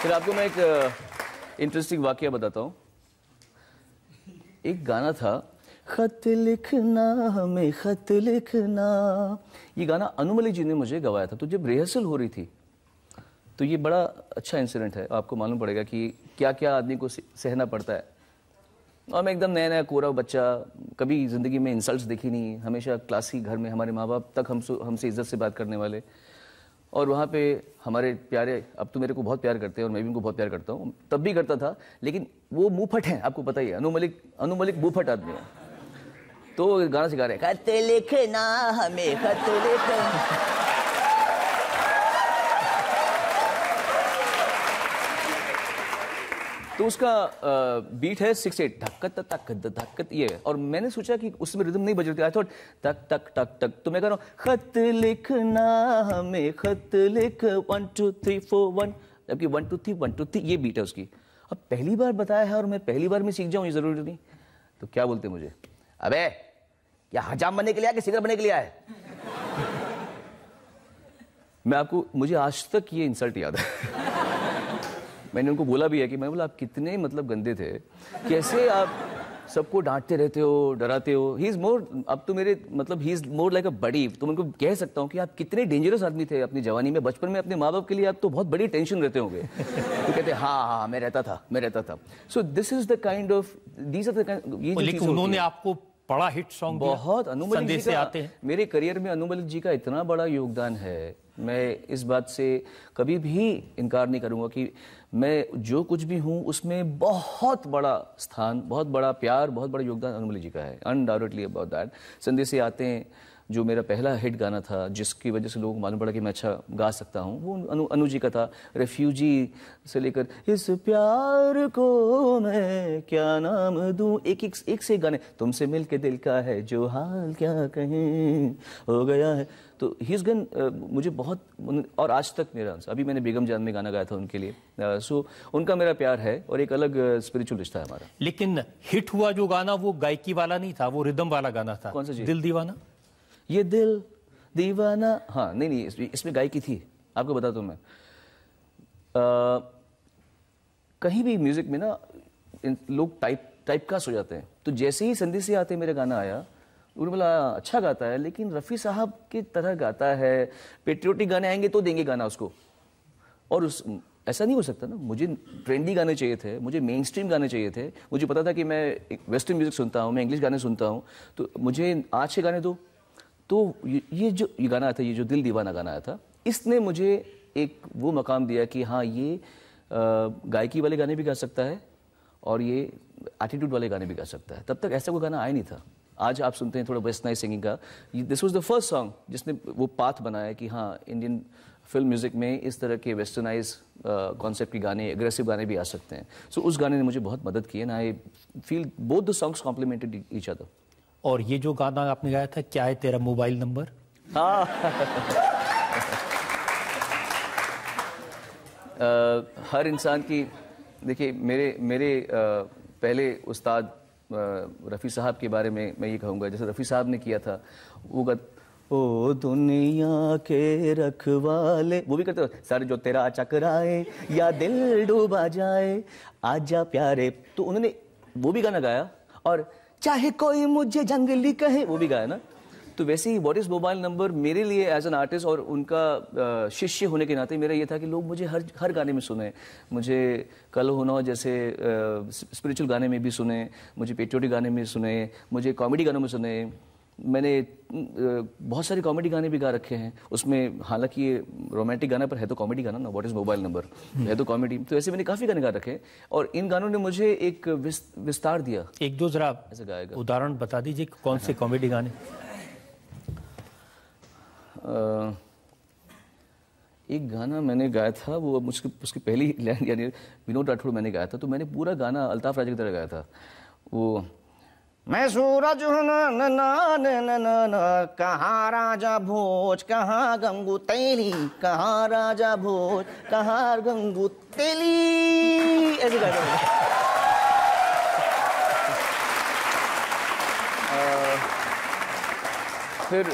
Speaker 2: फिर आपको मैं एक इंटरेस्टिंग वाक्य बताता हूँ एक गाना था खत लिखना हमें खत लिखना ये गाना अनुमली जी ने मुझे गवाया था तो जब रिहर्सल हो रही थी तो ये बड़ा अच्छा इंसिडेंट है आपको मालूम पड़ेगा कि क्या क्या आदमी को सहना पड़ता है और मैं एकदम नया नया कोरा बच्चा कभी ज़िंदगी में इंसल्ट देखी नहीं हमेशा क्लासी घर में हमारे माँ बाप तक हम हमसे इज्जत से बात करने वाले और वहाँ पे हमारे प्यारे अब तो मेरे को बहुत प्यार करते हैं और मैं भी उनको बहुत प्यार करता हूँ तब भी करता था लेकिन वो मुँह फट हैं आपको पता ही है अनु मलिक अनु मलिक आदमी है तो गाना सिखा रहे हैं खत लिखना हमें खत लिखना तो उसका बीट है सिक्स एट धक्कत तक धक्कत ये और मैंने सोचा कि उसमें रिदम नहीं बज रही आई थॉट तक तक टक टक तो मैं कह रहा हूँ खत लिखना हमें खत लिख one two three four one जबकि one two three one two three ये बीट है उसकी अब पहली बार बताया है और मैं पहली बार में सीख जाऊँ ये ज़रूरी नहीं तो क्या बोलते मुझे अबे क्या हजाम बनने के लिए आया कि सिंगर बनने के लिए आया मैं आपको मुझे आज तक ये इंसल्ट याद है मैंने उनको बोला भी है कि मैं बोला आप कितने मतलब गंदे थे कैसे आप सबको डांटते रहते हो डराते हो ही इज़ मोर अब तो मेरे मतलब ही इज़ मोर लाइक अ बड़ी तो मैं उनको कह सकता हूँ कि आप कितने डेंजरस आदमी थे अपनी जवानी में बचपन में अपने माँ बाप के लिए आप तो बहुत बड़ी टेंशन रहते होंगे तो कहते हाँ हाँ मैं रहता था मैं रहता था so this is the kind of these are उन्होंने आपको बड़ा हिट सॉन्ग बहुत अनुमल जी से आते हैं मेरे करियर में अनुमल जी का इतना बड़ा योगदान है मैं इस बात से कभी भी इनकार नहीं करूंगा कि मैं जो कुछ भी हूँ उसमें बहुत बड़ा स्थान बहुत बड़ा प्यार बहुत बड़ा योगदान अनुमली जी का है अनडाउटली अबाउट दैट संदेश आते हैं जो मेरा पहला हिट गाना था जिसकी वजह से लोगों को मालूम पड़ा कि मैं अच्छा गा सकता हूँ वो अनु अनु जी का था रेफ्यूजी से लेकर इस प्यार को मैं क्या नाम दूँ एक एक एक से गाने तुमसे मिल के दिल का है जो हाल क्या कहें हो गया है तो हिस्स गन मुझे बहुत और आज तक मेरा अभी मैंने बेगम जान में गाना गाया था उनके लिए सो उनका मेरा प्यार है और एक अलग स्पिरिचुअल रिश्ता है हमारा
Speaker 3: लेकिन हिट हुआ जो गाना वो गायकी वाला नहीं था वो रिदम वाला गाना था कौन सा जी दिल दीवाना ये दिल दीवाना हाँ नहीं नहीं इसमें,
Speaker 2: इसमें गायकी थी आपको बता दूँ मैं आ, कहीं भी म्यूज़िक में ना लोग टाइप टाइप कास्ट हो जाते हैं तो जैसे ही संधि से आते मेरा गाना आया उन्होंने बोला अच्छा गाता है लेकिन रफ़ी साहब की तरह गाता है पेट्रियोटिक गाने आएंगे तो देंगे गाना उसको और उस ऐसा नहीं हो सकता ना मुझे ट्रेंडी गाने चाहिए थे मुझे मेन स्ट्रीम गाने चाहिए थे मुझे पता था कि मैं वेस्टर्न म्यूज़िक सुनता हूँ मैं इंग्लिश गाने सुनता हूँ तो मुझे आज के गाने दो तो ये जो ये गाना आया था ये जो दिल दीवाना गाना आया था इसने मुझे एक वो मकाम दिया कि हाँ ये गायकी वाले गाने भी गा सकता है और ये एटीट्यूड वाले गाने भी गा सकता है तब तक ऐसा कोई गाना आया नहीं था आज आप सुनते हैं थोड़ा वेस्ट नाइट सिंगिंग का this was the first song जिसने वो पाथ बनाया कि हाँ इंडियन फिल्म म्यूज़िक में इस तरह के वेस्टर्नाइज कॉन्सेप्ट के गाने एग्रेसिव गाने भी आ सकते हैं सो so, उस गाने ने मुझे बहुत मदद की है ना I feel both the songs complemented each other
Speaker 3: और ये जो गाना आपने गाया था क्या है तेरा मोबाइल नंबर
Speaker 2: आ, हाँ। हर इंसान की देखिए मेरे मेरे आ, पहले उस्ताद रफ़ी साहब के बारे में मैं ये कहूँगा जैसे रफ़ी साहब ने किया था वो गत ओ दुनिया के रखवाले वो भी करते सर जो तेरा चकराए या दिल डूबा जाए आजा प्यारे तो उन्होंने वो भी गाना गाया और चाहे कोई मुझे जंगली कहे वो भी गाया ना तो वैसे ही वॉट इज़ मोबाइल नंबर मेरे लिए एज एन आर्टिस्ट और उनका शिष्य होने के नाते मेरा ये था कि लोग मुझे हर हर गाने में सुने मुझे कल होना जैसे स्पिरिचुअल गाने में भी सुने मुझे पेट्रियोटिक गाने में सुने मुझे कॉमेडी गानों में सुने मैंने बहुत सारे कॉमेडी गाने भी गा रखे हैं उसमें हालांकि ये रोमांटिक गाना पर है तो कॉमेडी गाना ना व्हाट इज़ मोबाइल नंबर है तो कॉमेडी तो ऐसे मैंने काफ़ी गाने गा रखे और इन गानों ने मुझे एक विस्तार दिया एक दो जरा ऐसे गाएगा उदाहरण बता दीजिए कौन से कॉमेडी गाने एक गाना मैंने गाया था वो मुझके उसकी पहली लाइन यानी विनोद राठौड़ मैंने गाया था तो मैंने पूरा गाना अल्ताफ राजा की तरह गाया था वो मैं सूरज हूँ कहाँ राजा भोज कहाँ गंगू तेली कहाँ राजा भोज कहाँ गंगू तेली ऐसे गाते फिर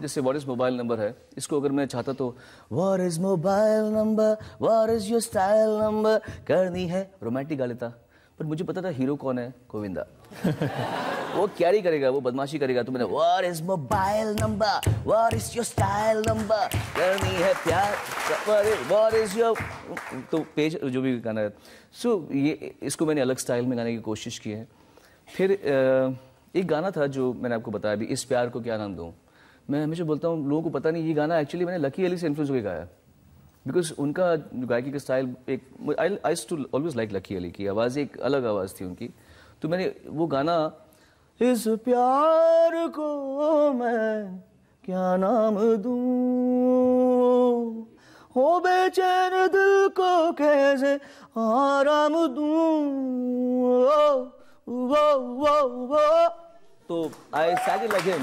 Speaker 2: जैसे व्हाट इज मोबाइल नंबर है इसको अगर मैं चाहता तो what is mobile number what is your style number करनी है रोमांटिक गा लेता पर मुझे पता था हीरो कौन है गोविंदा वो कैरी करेगा वो बदमाशी करेगा तो मैंने what is mobile number what is your style number करनी है प्यार इज योर तो पेज जो भी गाना है सो so, ये इसको मैंने अलग स्टाइल में गाने की कोशिश की है फिर एक गाना था जो मैंने आपको बताया अभी इस प्यार को क्या नाम दूँ मैं हमेशा बोलता हूँ लोगों को पता नहीं ये गाना एक्चुअली मैंने लकी अली से इन्फ्लुएंस होकर गाया बिकॉज उनका गायकी का स्टाइल एक I I too always like Lucky Ali की आवाज़ एक अलग आवाज़ थी उनकी तो मैंने वो गाना इस प्यार को मैं क्या नाम दू हो बेचैन दिल को कैसे आराम दू वो वो वो तो
Speaker 3: आई सैड लगे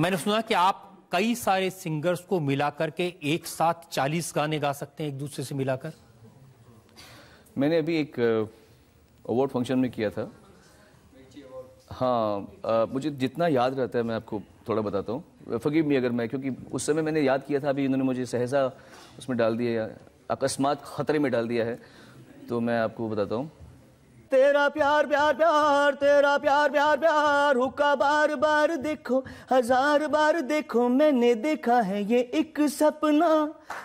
Speaker 3: मैंने सुना कि आप कई सारे सिंगर्स को मिलाकर के एक साथ 40 गाने गा सकते हैं एक दूसरे से मिलाकर
Speaker 2: मैंने अभी एक अवार्ड फंक्शन में किया था हाँ आ, मुझे जितना याद रहता है मैं आपको थोड़ा बताता हूँ फकीब मी अगर मैं क्योंकि उस समय मैंने याद किया था अभी इन्होंने मुझे सहजा उसमें डाल दिया अकस्मात ख़तरे में डाल दिया है तो मैं आपको बताता हूँ तेरा प्यार प्यार प्यार तेरा प्यार प्यार प्यार हुक्का बार बार देखो हजार बार देखो मैंने देखा है ये एक सपना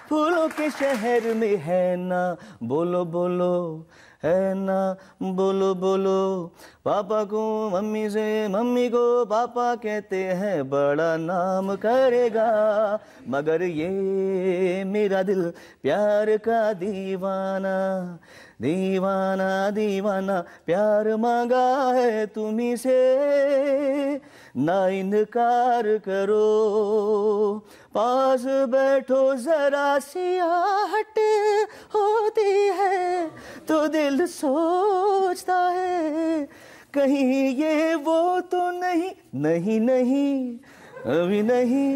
Speaker 2: फूलों के शहर में है ना बोलो बोलो है ना बोलो बोलो पापा को मम्मी से मम्मी को पापा कहते हैं बड़ा नाम करेगा मगर ये मेरा दिल प्यार का दीवाना दीवाना दीवाना प्यार मांगा है तुम्ही से ना इनकार करो पास बैठो जरा सियाहट होती है तो दिल सोचता है कहीं ये वो तो नहीं नहीं नहीं अभी नहीं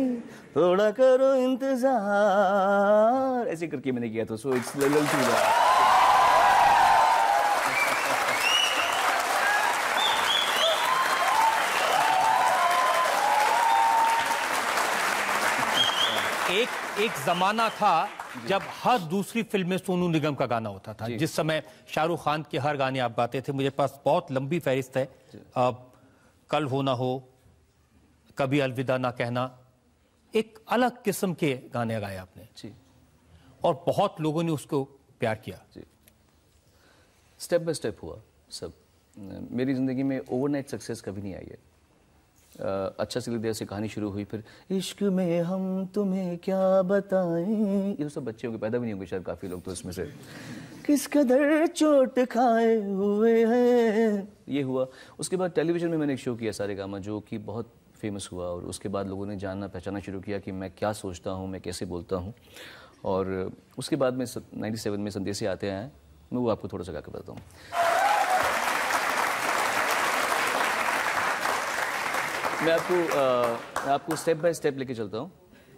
Speaker 2: थोड़ा करो इंतजार ऐसे करके मैंने किया था सो इट्स लिटिल टू
Speaker 3: जमाना था जब हर दूसरी फिल्म में सोनू निगम का गाना होता था जिस समय शाहरुख खान के हर गाने आप गाते थे मुझे पास बहुत लंबी फहरिस्त है अब कल ना हो कभी अलविदा ना कहना एक अलग किस्म के गाने गाए आपने और बहुत लोगों ने उसको प्यार किया
Speaker 2: स्टेप बाय स्टेप हुआ सब मेरी ज़िंदगी में ओवरनाइट सक्सेस कभी नहीं आई है अच्छा सिंगल देव से कहानी शुरू हुई फिर इश्क में हम तुम्हें क्या बताएं ये सब बच्चे होंगे पैदा भी नहीं होंगे शायद काफ़ी लोग तो इसमें से किस कदर चोट खाए हुए हैं ये हुआ उसके बाद टेलीविज़न में मैंने एक शो किया सारे गामा जो कि बहुत फेमस हुआ और उसके बाद लोगों ने जानना पहचाना शुरू किया कि मैं क्या सोचता हूँ मैं कैसे बोलता हूँ और उसके बाद में नाइन्टी सेवन में संदेश आते हैं मैं वो आपको थोड़ा सा गा के बताता हूँ मैं आपको आ, आपको स्टेप बाय स्टेप लेके चलता हूँ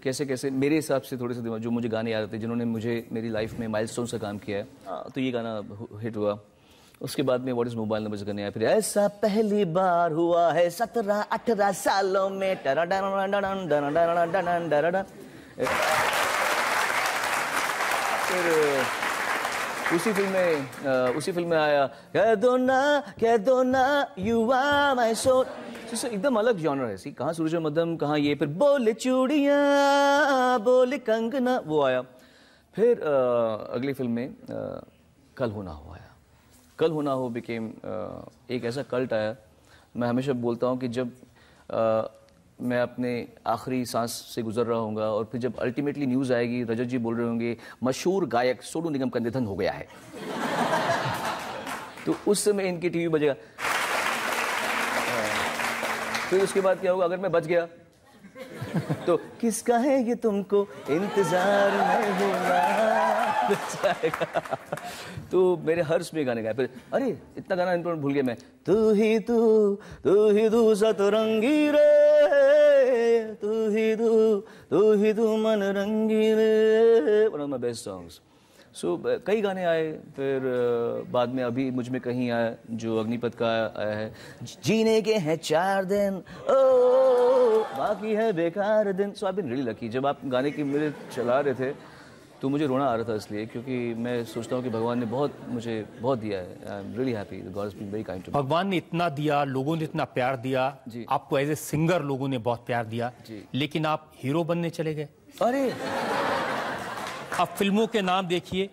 Speaker 2: कैसे कैसे मेरे हिसाब से थोड़े से दिमाग जो मुझे गाने याद आते जिन्होंने मुझे मेरी लाइफ में माइलस्टोन से काम किया है हाँ। तो ये गाना हिट हुआ उसके बाद में वॉट इज मोबाइल नंबर से आया फिर ऐसा पहली बार हुआ है सत्रह अठारह सालों में फिर उसी फिल्म में उसी फिल्म में आया कह दो ना कह दो ना you are my soul so एकदम अलग जॉनर है सी कहाँ सूरज मदम कहाँ ये फिर बोले चूड़िया बोले कंगना वो आया फिर अगली फिल्म में कल होना हो आया कल होना हो बिकेम एक ऐसा कल्ट आया मैं हमेशा बोलता हूँ कि जब मैं अपने आखिरी सांस से गुजर रहा हूँ और फिर जब अल्टीमेटली न्यूज़ आएगी रजत जी बोल रहे होंगे मशहूर गायक सोनू निगम का निधन हो गया है तो उस समय इनकी टीवी बजेगा हाँ। फिर उसके बाद क्या होगा अगर मैं बच गया तो किसका है ये तुमको इंतजार में होगा तो मेरे हर्ष में गाने गाए फिर अरे इतना गाना इम्पोर्टेंट भूल गया मैं तू ही तू तू ही तू सतरंगी रे तू ही तू तू ही तू मन रंगी रे one of my best songs so कई गाने आए फिर बाद में अभी मुझ में कहीं आया जो अग्निपथ का आया है जीने के हैं चार दिन ओ बाकी है बेकार दिन सो आई बिन रियली लकी जब आप गाने की मेरे चला रहे थे तो मुझे रोना आ रहा था इसलिए क्योंकि मैं सोचता हूँ कि भगवान ने बहुत मुझे बहुत दिया है I am really happy God is been very kind to
Speaker 3: भगवान ने इतना दिया लोगों ने इतना प्यार दिया जी आपको एज ए सिंगर लोगों ने बहुत प्यार दिया जी लेकिन आप हीरो बनने चले गए अरे आप फिल्मों के नाम देखिए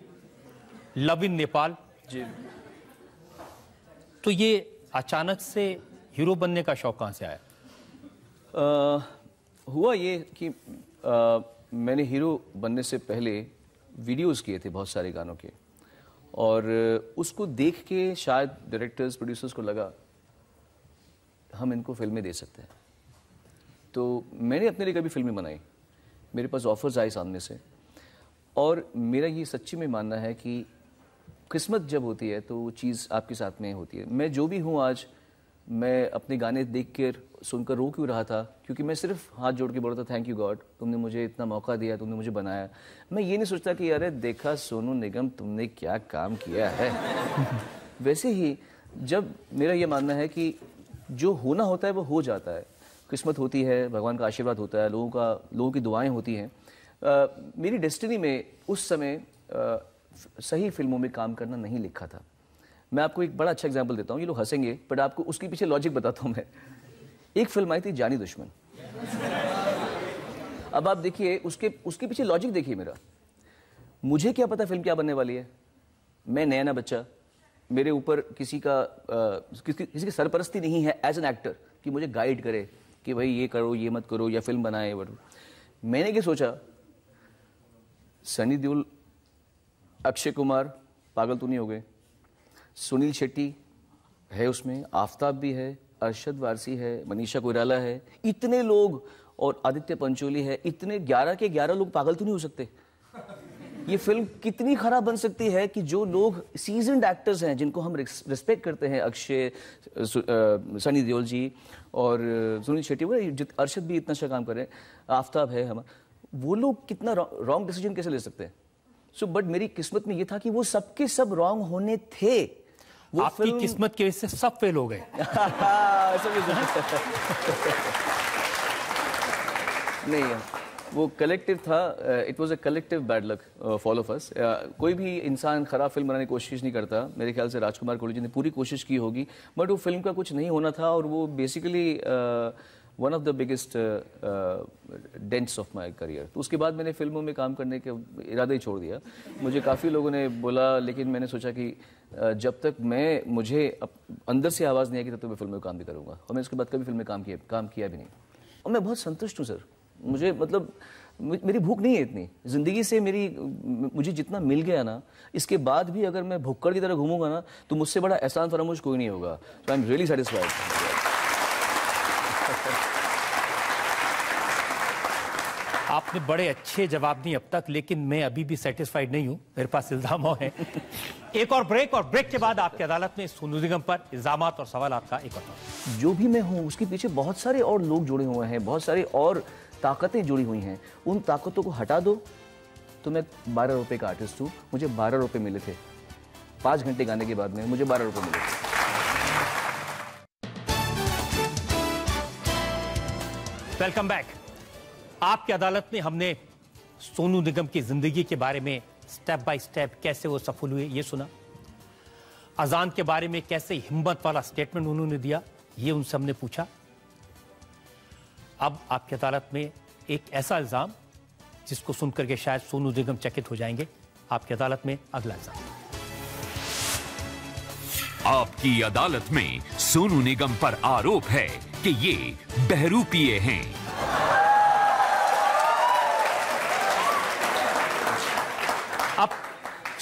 Speaker 3: लव इन नेपाल जी तो ये अचानक से हीरो बनने का शौक कहाँ से आया आ, हुआ ये कि आ, मैंने हीरो
Speaker 2: बनने से पहले वीडियोस किए थे बहुत सारे गानों के और उसको देख के शायद डायरेक्टर्स प्रोड्यूसर्स को लगा हम इनको फिल्में दे सकते हैं तो मैंने अपने लिए कभी फिल्में बनाई मेरे पास ऑफर्स आए सामने से और मेरा ये सच्ची में मानना है कि किस्मत जब होती है तो वो चीज़ आपके साथ में होती है मैं जो भी हूँ आज मैं अपने गाने देख कर सुनकर रो क्यों रहा था क्योंकि मैं सिर्फ हाथ जोड़ के बोल रहा था थैंक यू गॉड तुमने मुझे इतना मौका दिया तुमने मुझे बनाया मैं ये नहीं सोचता कि अरे देखा सोनू निगम तुमने क्या काम किया है वैसे ही जब मेरा ये मानना है कि जो होना होता है वो हो जाता है किस्मत होती है भगवान का आशीर्वाद होता है लोगों का लोगों की दुआएं होती हैं मेरी डेस्टिनी में उस समय आ, सही फिल्मों में काम करना नहीं लिखा था मैं आपको एक बड़ा अच्छा एग्जाम्पल देता हूँ ये लोग हंसेंगे बट आपको उसके पीछे लॉजिक बताता हूँ मैं एक फिल्म आई थी जानी दुश्मन अब आप देखिए उसके उसके पीछे लॉजिक देखिए मेरा मुझे क्या पता फिल्म क्या बनने वाली है मैं नया ना बच्चा मेरे ऊपर किसी का किसी किसी की सरपरस्ती नहीं है एज एन एक्टर कि मुझे गाइड करे कि भाई ये करो ये मत करो या फिल्म बनाए वट मैंने क्या सोचा सनी देओल अक्षय कुमार पागल तो नहीं हो गए सुनील शेट्टी है उसमें आफ्ताब भी है अरशद वारसी है मनीषा कोयराला है इतने लोग और आदित्य पंचोली है इतने ग्यारह के ग्यारह लोग पागल तो नहीं हो सकते ये फिल्म कितनी खराब बन सकती है कि जो लोग सीजनड एक्टर्स हैं जिनको हम रिस्पेक्ट करते हैं अक्षय सनी देओल जी और सुनील शेट्टी वो अरशद भी इतना अच्छा काम करें आफ्ताब है हम वो लोग कितना रॉन्ग डिसीजन कैसे ले सकते हैं सो so, बट मेरी किस्मत में ये था कि वो सबके सब रॉन्ग होने
Speaker 3: थे आपकी किस्मत के वजह से सब फेल हो गए
Speaker 2: नहीं वो कलेक्टिव था it was a collective bad luck fall of us कोई भी इंसान ख़राब फिल्म बनाने की कोशिश नहीं करता मेरे ख्याल से राजकुमार कोहली जी ने पूरी कोशिश की होगी बट वो फिल्म का कुछ नहीं होना था और वो basically one of the biggest dents of my career तो उसके बाद मैंने फिल्मों में काम करने के इरादे ही छोड़ दिया मुझे काफ़ी लोगों ने बोला लेकिन मैंने सोचा कि जब तक मैं मुझे अंदर से आवाज़ नहीं आएगी तब तक मैं फिल्म में काम भी करूँगा और मैं उसके बाद कभी फिल्म में काम किया काम किया भी नहीं और मैं बहुत संतुष्ट हूँ सर मुझे मतलब मेरी भूख नहीं है इतनी ज़िंदगी से मेरी मुझे जितना मिल गया ना इसके बाद भी अगर मैं भुक्कड़ की तरह घूमूंगा ना तो मुझसे बड़ा एहसान फरामोश कोई नहीं होगा तो आई एम रियली सेटिस्फाइड
Speaker 3: आपने बड़े अच्छे जवाब दिए अब तक लेकिन मैं अभी भी सेटिस्फाइड नहीं हूं मेरे पास इल्जाम है एक और ब्रेक और ब्रेक के बाद आपकी अदालत में सोनू निगम पर इल्जाम और सवाल आपका एक और
Speaker 2: जो भी मैं हूं उसके पीछे बहुत सारे और लोग जुड़े हुए हैं बहुत सारे और ताकतें जुड़ी हुई हैं उन ताकतों को हटा दो तो मैं बारह रुपये का आर्टिस्ट हूँ मुझे बारह रुपये मिले थे पाँच घंटे गाने के बाद में मुझे बारह रुपये मिले थे
Speaker 3: वेलकम बैक आपकी अदालत में हमने सोनू निगम की जिंदगी के बारे में स्टेप बाय स्टेप कैसे वो सफल हुए ये सुना अजान के बारे में कैसे हिम्मत वाला स्टेटमेंट उन्होंने दिया ये उनसे हमने पूछा अब आपकी अदालत में एक ऐसा इल्ज़ाम जिसको सुनकर के शायद सोनू निगम चकित हो जाएंगे आपकी अदालत में अगला इल्ज़ाम आपकी अदालत में सोनू निगम पर आरोप है कि ये बहरूपीय हैं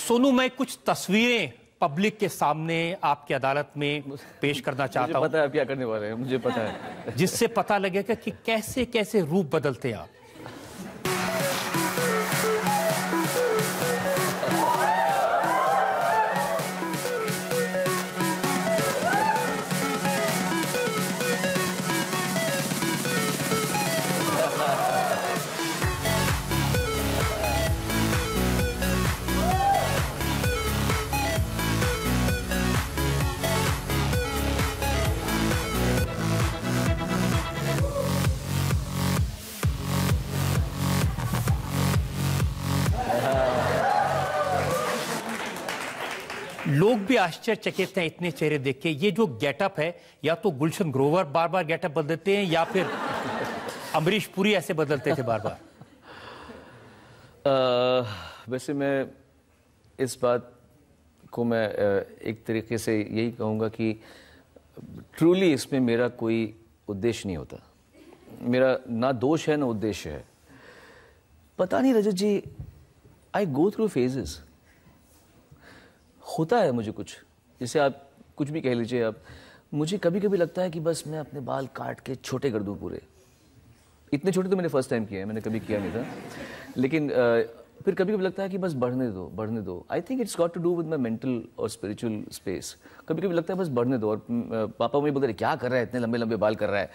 Speaker 3: सोनू मैं कुछ तस्वीरें पब्लिक के सामने आपकी अदालत में पेश करना चाहता हूँ पता है आप क्या करने वाले हैं मुझे पता है जिससे पता लगेगा कि कैसे कैसे रूप बदलते हैं आप आश्चर्यचकित हैं इतने चेहरे देख के ये जो गेटअप है या तो गुलशन ग्रोवर बार बार गेटअप बदलते हैं या फिर अमरीश पुरी ऐसे बदलते थे बार बार
Speaker 2: आ, वैसे मैं इस बात को मैं एक तरीके से यही कहूँगा कि ट्रूली इसमें मेरा कोई उद्देश्य नहीं होता मेरा ना दोष है ना उद्देश्य है पता नहीं रजत जी आई गो थ्रू फेजेस होता है मुझे कुछ जैसे आप कुछ भी कह लीजिए आप मुझे कभी कभी लगता है कि बस मैं अपने बाल काट के छोटे कर दूँ पूरे इतने छोटे तो मैंने फर्स्ट टाइम किया है मैंने कभी किया नहीं था लेकिन आ, फिर कभी कभी लगता है कि बस बढ़ने दो बढ़ने दो I think it's got to do with my mental और स्पिरिचुअल स्पेस कभी कभी लगता है बस बढ़ने दो और पापा मुझे बोलते क्या कर रहा है इतने लंबे लंबे बाल कर रहा है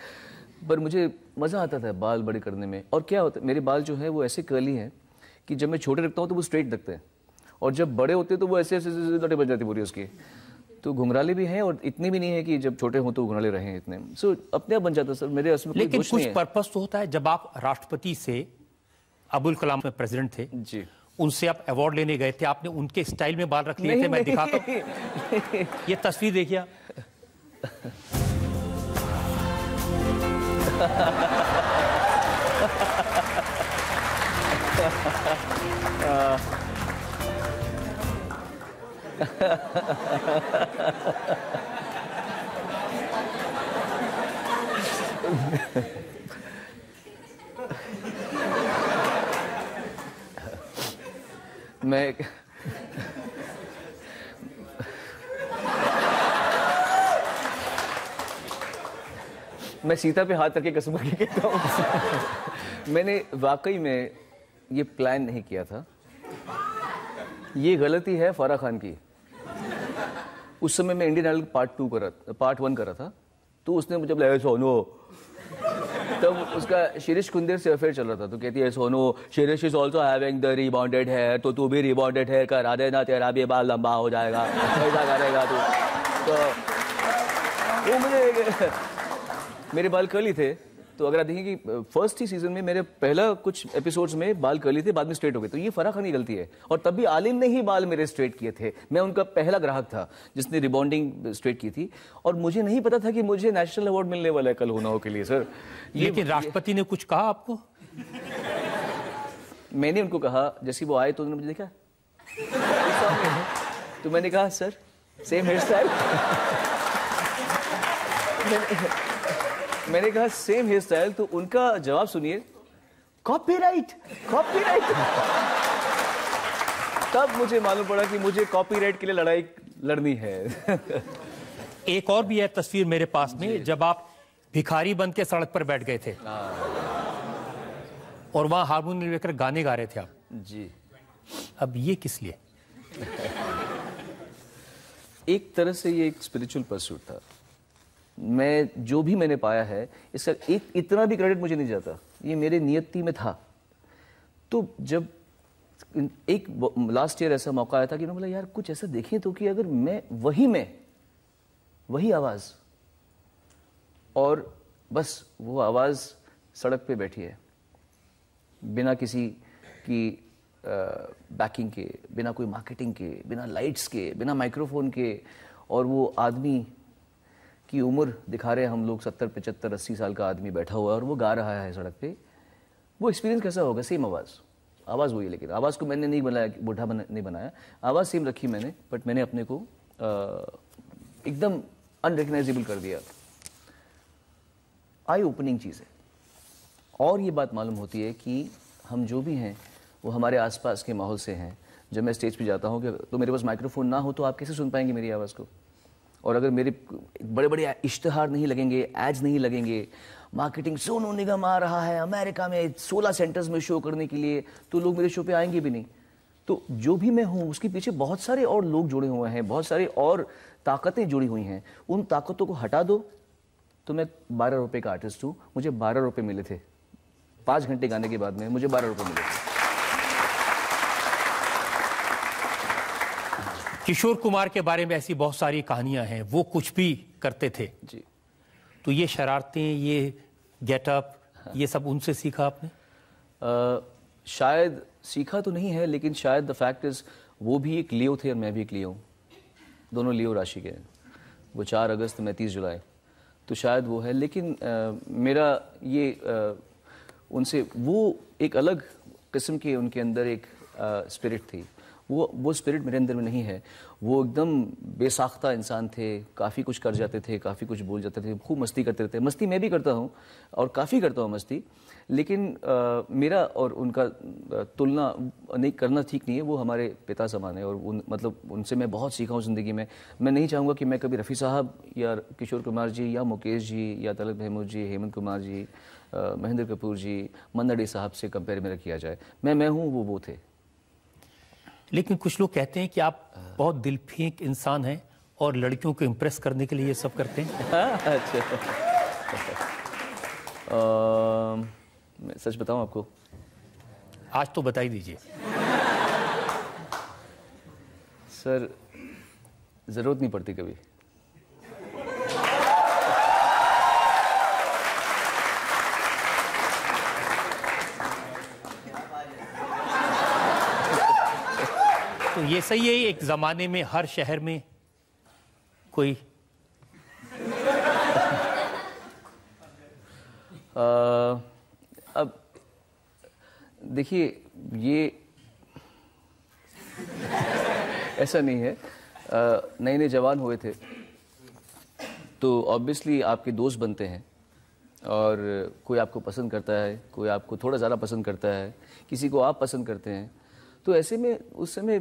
Speaker 2: पर मुझे मज़ा आता था बाल बड़े करने में और क्या होता है मेरे बाल जो है वो ऐसे कर्ली हैं कि जब मैं छोटे रखता हूँ तो वो स्ट्रेट रखते हैं और जब बड़े होते तो वो ऐसे ऐसे लटे बन जाती पूरी उसकी तो घुंघराले भी हैं और इतने भी नहीं है कि जब छोटे हों तो घुंघराले रहे इतने सो so, अपने आप बन जाता सर
Speaker 3: मेरे असम लेकिन कुछ पर्पज तो होता है जब आप राष्ट्रपति से अबुल कलाम में प्रेसिडेंट थे जी उनसे आप अवार्ड लेने गए थे आपने उनके स्टाइल में बाल रख लिए थे मैं दिखाता हूँ ये तस्वीर देखिए
Speaker 1: आप
Speaker 2: मैं मैं सीता पे हाथ रख के कसम कहता हूँ मैंने वाकई में ये प्लान नहीं किया था ये गलती है फराह खान की उस समय मैं इंडियन आइडल पार्ट टू कर पार्ट वन कर रहा था तो उसने मुझे बोला सोनो तब उसका शिरीष कुंदेर से अफेयर चल रहा था तो कहती है सोनो शिरीष is also having the rebonded है तो तू भी है कर आधे ना तेरा भी बाल लंबा हो जाएगा ऐसा करेगा तू तो वो मुझे मेरे बाल कल ही थे तो अगर आप देखें कि फर्स्ट ही सीजन में मेरे पहला कुछ एपिसोड्स में बाल करली थे बाद में स्ट्रेट हो गए तो ये फराह खान गलती है और तब भी आलिम ने ही बाल मेरे स्ट्रेट किए थे मैं उनका पहला ग्राहक था जिसने रिबॉन्डिंग स्ट्रेट की थी और मुझे नहीं पता था कि मुझे नेशनल अवार्ड मिलने वाला है कल होना हो के लिए सर लेकिन राष्ट्रपति ने कुछ कहा आपको मैंने उनको कहा जैसे वो आए तो उन्होंने मुझे देखा तो मैंने कहा सर सेम हेयर स्टाइल मैंने कहा सेम हेयर स्टाइल तो उनका जवाब सुनिए कॉपीराइट कॉपीराइट तब मुझे मालूम पड़ा कि मुझे कॉपीराइट के लिए लड़ाई लड़नी है
Speaker 3: एक और भी है तस्वीर मेरे पास में जब आप भिखारी बन के सड़क पर बैठ गए थे हाँ। और वहां हारमोनियम लेकर गाने गा रहे थे आप जी अब ये किस लिए
Speaker 2: एक तरह से ये एक स्पिरिचुअल परसूट था मैं जो भी मैंने पाया है इसका एक इतना भी क्रेडिट मुझे नहीं जाता ये मेरे नियति में था तो जब एक लास्ट ईयर ऐसा मौका आया था कि उन्होंने बोला यार कुछ ऐसा देखें तो कि अगर मैं वही में वही आवाज़ और बस वो आवाज़ सड़क पे बैठी है बिना किसी की बैकिंग के बिना कोई मार्केटिंग के बिना लाइट्स के बिना माइक्रोफोन के और वो आदमी की उम्र दिखा रहे हैं हम लोग सत्तर पचहत्तर अस्सी साल का आदमी बैठा हुआ है और वो गा रहा है सड़क पे वो एक्सपीरियंस कैसा होगा सेम आवाज़ आवाज़ वही है लेकिन आवाज़ को मैंने नहीं बनाया बूढ़ा बना, नहीं बनाया आवाज़ सेम रखी मैंने बट मैंने अपने को एकदम अनरिकनाइजेबल कर दिया आई ओपनिंग चीज़ है और ये बात मालूम होती है कि हम जो भी हैं वो हमारे आसपास के माहौल से हैं जब मैं स्टेज पे जाता हूँ कि तो मेरे पास माइक्रोफोन ना हो तो आप कैसे सुन पाएंगे मेरी आवाज़ को और अगर मेरे बड़े बड़े इश्तहार नहीं लगेंगे एड्स नहीं लगेंगे मार्केटिंग सोनू निगम आ रहा है अमेरिका में 16 सेंटर्स में शो करने के लिए तो लोग मेरे शो पे आएंगे भी नहीं तो जो भी मैं हूँ उसके पीछे बहुत सारे और लोग जुड़े हुए हैं बहुत सारे और ताकतें जुड़ी हुई हैं उन ताकतों को हटा दो तो मैं बारह रुपये का आर्टिस्ट हूँ मुझे बारह रुपये मिले थे पाँच घंटे गाने के बाद में मुझे बारह रुपये मिले थे
Speaker 3: किशोर कुमार के बारे में ऐसी बहुत सारी कहानियां हैं वो कुछ भी करते थे जी तो ये शरारतें ये गेटअप हाँ। ये सब उनसे सीखा आपने आ, शायद सीखा
Speaker 2: तो नहीं है लेकिन शायद द फैक्ट इज वो भी एक लियो थे और मैं भी एक लियो दोनों लियो राशि के हैं वो चार अगस्त मैं तीस जुलाई तो शायद वो है लेकिन आ, मेरा ये आ, उनसे वो एक अलग किस्म के उनके अंदर एक स्पिरिट थी वो वो स्पिरिट मेरे अंदर में नहीं है वो एकदम बेसाख्ता इंसान थे काफ़ी कुछ कर जाते थे काफ़ी कुछ बोल जाते थे खूब मस्ती करते रहते मस्ती मैं भी करता हूँ और काफ़ी करता हूँ मस्ती लेकिन आ, मेरा और उनका तुलना नहीं करना ठीक नहीं है वो हमारे पिता समान है और उन मतलब उनसे मैं बहुत सीखा हूँ ज़िंदगी में मैं नहीं चाहूँगा कि मैं कभी रफ़ी साहब या किशोर कुमार जी या मुकेश जी या तलक महमूद जी हेमंत कुमार जी महेंद्र कपूर जी मन्ना डे साहब से कंपेयर मेरा किया जाए मैं मैं हूँ वो वो थे
Speaker 3: लेकिन कुछ लोग कहते हैं कि आप हाँ। बहुत दिल फेंक इंसान हैं और लड़कियों को इम्प्रेस करने के लिए ये सब करते हैं
Speaker 2: अच्छा मैं सच बताऊं आपको
Speaker 3: आज तो बता ही दीजिए
Speaker 2: सर ज़रूरत नहीं पड़ती कभी
Speaker 3: तो ये सही है एक ज़माने में हर शहर में कोई
Speaker 2: आ, अब देखिए ये ऐसा नहीं है नए नए जवान हुए थे तो ऑब्वियसली आपके दोस्त बनते हैं और कोई आपको पसंद करता है कोई आपको थोड़ा ज़्यादा पसंद करता है किसी को आप पसंद करते हैं तो ऐसे में उस समय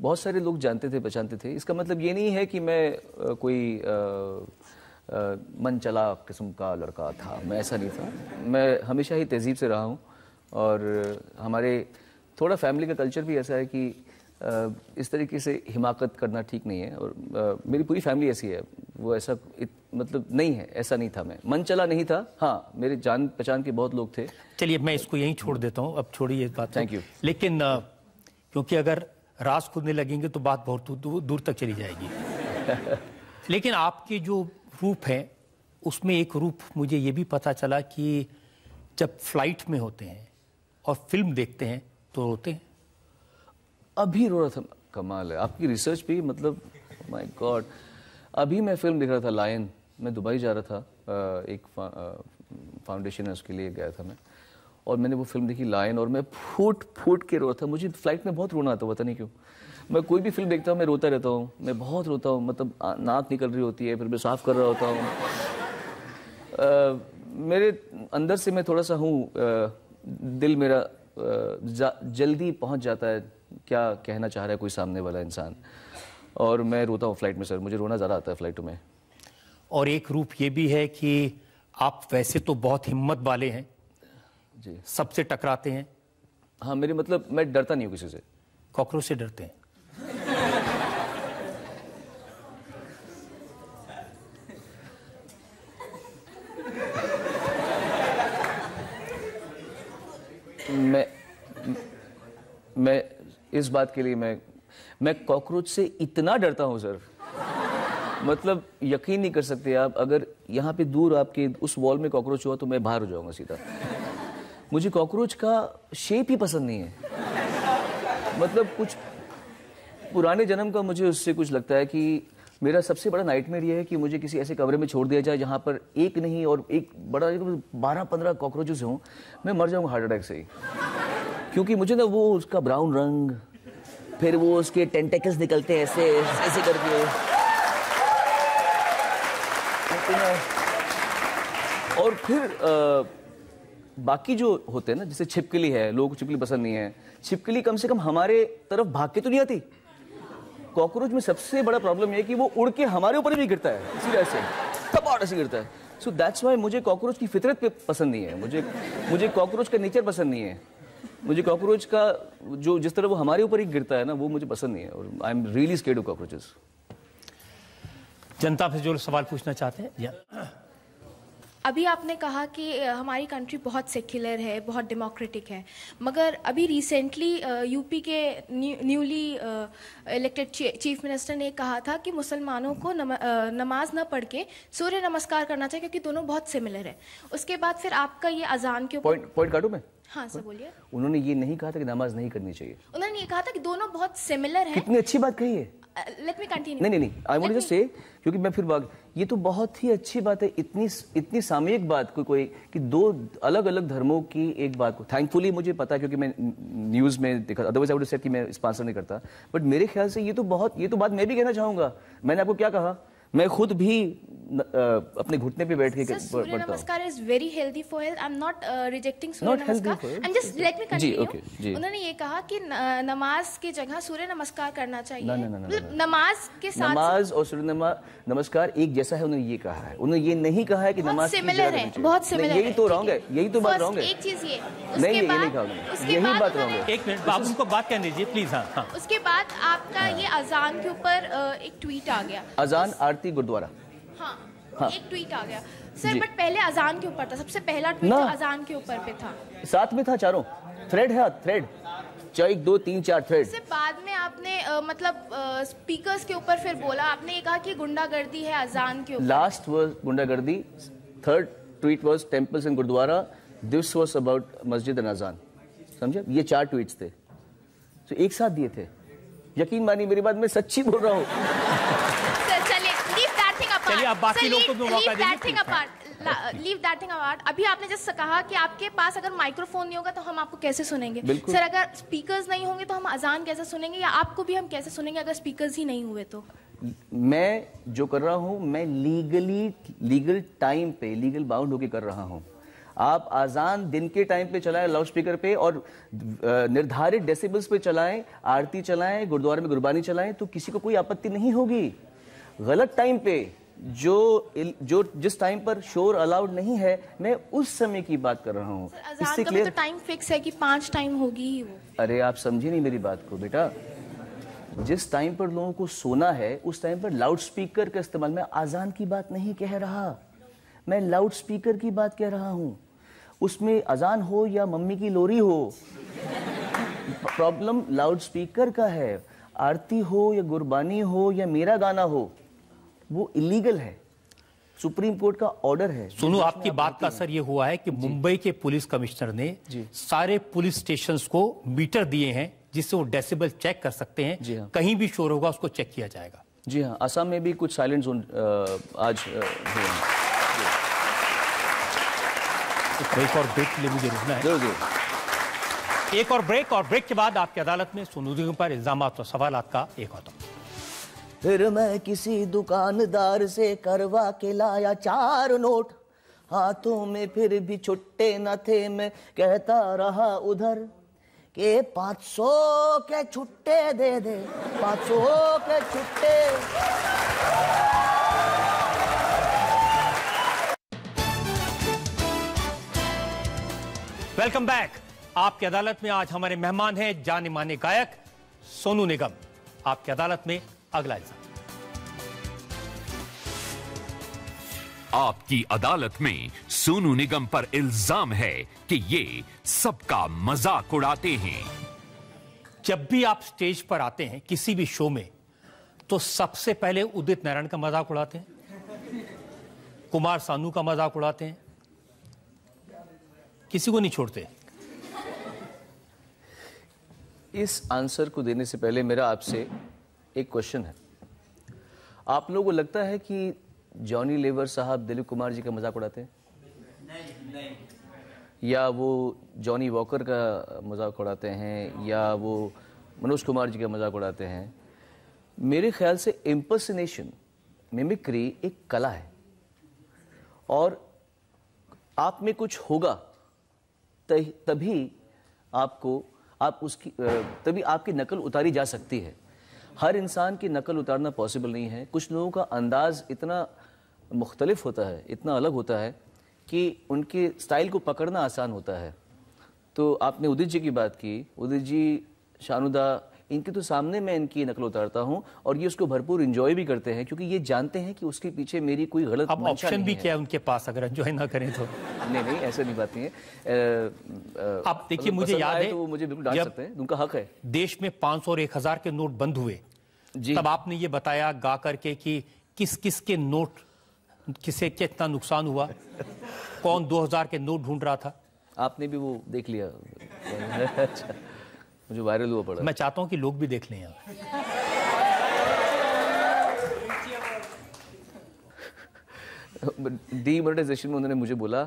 Speaker 2: बहुत सारे लोग जानते थे पहचानते थे इसका मतलब ये नहीं है कि मैं आ, कोई मन चला किस्म का लड़का था मैं ऐसा नहीं था मैं हमेशा ही तहजीब से रहा हूँ और हमारे थोड़ा फैमिली का कल्चर भी ऐसा है कि इस तरीके से हिमाकत करना ठीक नहीं है और मेरी पूरी फैमिली ऐसी है वो ऐसा इत, मतलब नहीं है ऐसा नहीं था मैं मन चला नहीं था हाँ मेरे जान पहचान के बहुत लोग थे
Speaker 3: चलिए मैं इसको यहीं छोड़ देता हूँ अब छोड़िए बात थैंक यू लेकिन आ, क्योंकि अगर रास खुदने लगेंगे तो बात बहुत दूर, दूर तक चली जाएगी लेकिन आपके जो रूप हैं उसमें एक रूप मुझे ये भी पता चला कि जब फ्लाइट में होते हैं और फिल्म देखते हैं तो रोते हैं अभी रो रहा था कमाल है आपकी रिसर्च भी मतलब माय oh गॉड
Speaker 2: अभी मैं फिल्म देख रहा था लायन मैं दुबई जा रहा था एक फाउंडेशन है उसके लिए गया था मैं और मैंने वो फिल्म देखी लाइन और मैं फूट फूट के रो था मुझे फ्लाइट में बहुत रोना आता पता नहीं क्यों मैं कोई भी फिल्म देखता हूँ मैं रोता रहता हूँ मैं बहुत रोता हूँ मतलब नाक निकल रही होती है फिर मैं साफ कर रहा होता हूँ मेरे अंदर से मैं थोड़ा सा हूँ दिल मेरा जल्दी पहुँच जाता है क्या कहना चाह रहा है कोई सामने वाला इंसान और मैं रोता हूँ फ्लाइट में सर मुझे रोना ज़्यादा आता है फ्लाइट में
Speaker 3: और एक रूप ये भी है कि आप वैसे तो बहुत हिम्मत वाले हैं जी सबसे टकराते हैं हाँ मेरे मतलब मैं डरता नहीं हूँ किसी से कॉकरोच से डरते हैं
Speaker 2: मैं मैं इस बात के लिए मैं मैं कॉकरोच से इतना डरता हूँ सर मतलब यकीन नहीं कर सकते आप अगर यहाँ पे दूर आपके उस वॉल में कॉकरोच हुआ तो मैं बाहर हो जाऊँगा सीधा मुझे कॉकरोच का शेप ही पसंद नहीं है मतलब कुछ पुराने जन्म का मुझे उससे कुछ लगता है कि मेरा सबसे बड़ा नाइटमेयर यह है कि मुझे किसी ऐसे कमरे में छोड़ दिया जाए जहाँ पर एक नहीं और एक बड़ा बारह पंद्रह कॉकरोचेस हों मैं मर जाऊँगा हार्ट अटैक से ही क्योंकि मुझे ना वो उसका ब्राउन रंग फिर वो उसके टेंटेकल्स निकलते हैं ऐसे ऐसे करके और फिर आ, बाकी जो होते हैं ना जैसे छिपकली है लोगों को छिपकली पसंद नहीं है छिपकली कम से कम हमारे तरफ भाग के तो नहीं आती कॉकरोच में सबसे बड़ा प्रॉब्लम यह कि वो उड़ के हमारे ऊपर भी गिरता है इसी वजह से टपाट ऐसे गिरता है सो दैट्स वाई मुझे कॉकरोच की फितरत पे पसंद नहीं है मुझे मुझे कॉकरोच का नेचर पसंद नहीं है मुझे कॉकरोच का जो जिस तरह वो हमारे ऊपर ही गिरता है ना वो मुझे पसंद नहीं है और I am really scared of cockroaches
Speaker 3: जनता से जो सवाल पूछना चाहते हैं
Speaker 4: अभी आपने कहा कि हमारी कंट्री बहुत सेक्युलर है बहुत डेमोक्रेटिक है मगर अभी रिसेंटली यूपी के न्यूली इलेक्टेड चीफ मिनिस्टर ने कहा था कि मुसलमानों को नमाज ना पढ़ के सूर्य नमस्कार करना चाहिए क्योंकि दोनों बहुत सिमिलर है उसके बाद फिर आपका ये अजान के
Speaker 2: ऊपर हाँ सर बोलिए उन्होंने ये नहीं कहा था कि नमाज नहीं करनी चाहिए
Speaker 4: उन्होंने ये कहा था कि दोनों बहुत सिमिलर है कितनी अच्छी बात कही है लेट मी कंटिन्यू नहीं
Speaker 2: नहीं आई वांट टू से क्योंकि मैं फिर ये तो बहुत ही अच्छी बात है इतनी इतनी सामयिक बात कोई कोई कि दो अलग अलग धर्मों की एक बात को थैंकफुली मुझे पता है क्योंकि मैं न्यूज़ में देखा अदरवाइज आई वुड से कि मैं स्पॉन्सर नहीं करता बट मेरे ख्याल से ये तो बहुत ये तो बात मैं भी कहना चाहूँगा मैंने आपको क्या कहा मैं खुद भी न, आ, अपने घुटने पे बैठ के बढ़ता namaskar
Speaker 4: is very healthy for health I am not rejecting Surya namaskar just let me continue उन्होंने ये कहा कि नमाज की जगह सूर्य नमस्कार करना चाहिए नमाज के साथ नमाज
Speaker 2: और सूर्य नमस्कार एक जैसा है उन्होंने ये कहा है उन्होंने ये नहीं कहा है कि नमाज सिमिलर है बहुत सिमिलर यही तो रॉन्ग है यही तो
Speaker 3: बात रॉन्ग है एक
Speaker 4: चीज ये नहीं ये नहीं कहा यही
Speaker 3: बात रॉन्ग है एक मिनट बात कहने दीजिए प्लीज
Speaker 4: उसके बाद आपका हाँ। ये अजान के ऊपर एक ट्वीट आ गया
Speaker 2: अजान भारतीय गुरुद्वारा
Speaker 4: हाँ, हाँ। एक ट्वीट आ गया सर बट पहले अजान के ऊपर था सबसे पहला ट्वीट अजान तो के ऊपर पे था
Speaker 2: साथ में था चारों थ्रेड है थ्रेड एक दो तीन चार थ्रेड से
Speaker 4: बाद में आपने आ, मतलब आ, स्पीकर्स के ऊपर फिर बोला आपने ये कहा कि गुंडागर्दी है अजान के ऊपर
Speaker 2: लास्ट वर्ड गुंडागर्दी third tweet was temples and gurudwara this was about masjid and azaan समझे ये चार ट्वीट्स थे तो एक साथ दिए थे यकीन मानिए मेरी बात मैं सच्ची बोल रहा हूँ
Speaker 4: अभी आपने जैसे कहा कि आपके पास अगर माइक्रोफोन नहीं होगा तो हम आपको कैसे सुनेंगे सर अगर स्पीकर्स नहीं होंगे तो हम अजान कैसे सुनेंगे या आपको भी हम कैसे सुनेंगे अगर स्पीकर्स ही नहीं हुए तो
Speaker 2: मैं जो कर रहा हूँ मैं लीगली लीगल टाइम पे लीगल बाउंड होके कर रहा हूँ आप आजान दिन के टाइम पे चलाएं लाउड स्पीकर पे और निर्धारित डेसिबल्स पे चलाएं आरती चलाएं गुरुद्वारे में गुरबानी चलाएं तो किसी को कोई आपत्ति नहीं होगी गलत टाइम पे जो जो जिस टाइम पर शोर अलाउड नहीं है मैं उस समय की बात कर रहा हूँ इससे क्लियर तो
Speaker 4: टाइम फिक्स है कि पांच टाइम होगी
Speaker 2: अरे आप समझी नहीं मेरी बात को बेटा जिस टाइम पर लोगों को सोना है उस टाइम पर लाउड स्पीकर का इस्तेमाल मैं आज़ान की बात नहीं कह रहा मैं लाउड स्पीकर की बात कह रहा हूँ उसमें अजान हो या मम्मी की लोरी हो प्रॉब्लम लाउड स्पीकर का है आरती हो या गुरबानी हो या मेरा गाना हो वो इलीगल है सुप्रीम कोर्ट का ऑर्डर है सुनो आपकी
Speaker 3: बात का असर ये हुआ है कि मुंबई के पुलिस कमिश्नर ने सारे पुलिस स्टेशन को मीटर दिए हैं जिससे वो डेसिबल चेक कर सकते हैं हाँ। कहीं भी शोर होगा उसको चेक किया जाएगा
Speaker 2: जी हाँ असम में भी कुछ
Speaker 3: साइलेंट जोन आज हुए ब्रेक और ब्रेक के लिए मुझे रुकना है जो एक और ब्रेक और ब्रेक के बाद आपकी अदालत में सोनू पर इल्जाम और सवाल का एक और फिर
Speaker 2: मैं किसी दुकानदार से करवा के लाया चार नोट हाथों में फिर भी छुट्टे न थे मैं कहता रहा उधर के पाँच सौ के छुट्टे दे दे पाँच सौ के छुट्टे
Speaker 3: वेलकम बैक आपकी अदालत में आज हमारे मेहमान हैं जाने माने गायक सोनू निगम आपकी अदालत में अगला इल्जाम आपकी अदालत में सोनू निगम पर इल्जाम है कि ये सबका मजाक उड़ाते हैं जब भी आप स्टेज पर आते हैं किसी भी शो में तो सबसे पहले उदित नारायण का मजाक उड़ाते हैं कुमार सानू का मजाक उड़ाते हैं किसी को नहीं छोड़ते इस
Speaker 2: आंसर को देने से पहले मेरा आपसे एक क्वेश्चन है आप लोगों को लगता है कि जॉनी लेवर साहब दिलीप कुमार जी का मजाक उड़ाते हैं नहीं, नहीं। या वो जॉनी वॉकर का मजाक उड़ाते हैं या वो मनोज कुमार जी का मजाक उड़ाते हैं मेरे ख्याल से इम्पर्सनेशन मिमिक्री एक कला है और आप में कुछ होगा तभी आपको आप उसकी तभी आपकी नकल उतारी जा सकती है हर इंसान की नकल उतारना पॉसिबल नहीं है कुछ लोगों का अंदाज़ इतना मुख्तलिफ होता है इतना अलग होता है कि उनके स्टाइल को पकड़ना आसान होता है तो आपने उदित जी की बात की उदित जी शानुदा इनके तो सामने मैं इनकी नकल उतारता हूँ और ये उसको भरपूर इंजॉय भी करते हैं क्योंकि ये जानते हैं कि उसके पीछे मेरी कोई गलत ऑप्शन भी क्या है
Speaker 3: उनके पास अगर एंजॉय ना करें तो
Speaker 2: नहीं नहीं ऐसा
Speaker 3: नहीं बात नहीं है आप देखिए मतलब मुझे याद है तो मुझे बिल्कुल डाल सकते हैं उनका हक है देश में पाँच और एक हजार के नोट बंद हुए जी तब आपने ये बताया गा करके कि किस किस के नोट किसे कितना नुकसान हुआ कौन 2000 के नोट ढूंढ रहा था आपने भी वो देख लिया अच्छा। मुझे वायरल हुआ पड़ा मैं चाहता हूँ कि लोग भी देख लें
Speaker 2: डीमोनेटाइजेशन में उन्होंने मुझे बोला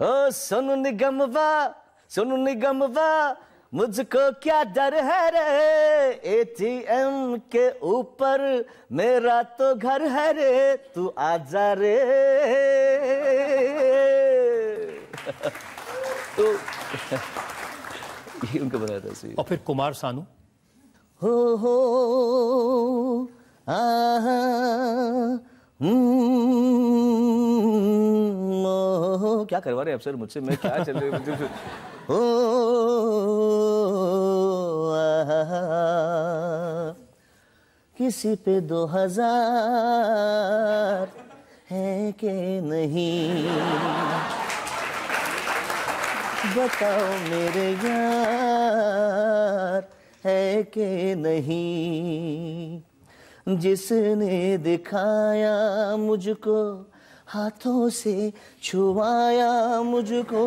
Speaker 2: ओ हाँ, सोनू निगम वाह सोनू निगम वाह मुझको क्या डर है रे एटीएम के ऊपर मेरा तो घर है
Speaker 3: रे तू आ जा रे तो ये उनको बनाया था सही और फिर कुमार सानू
Speaker 2: हो हो आ हम्म, क्या करवा रहे हैं अफसर मुझसे मैं क्या चल रही मुझे हो किसी पे दो हजार है के नहीं बताओ मेरे यार है कि नहीं जिसने दिखाया मुझको हाथों से छुआया मुझको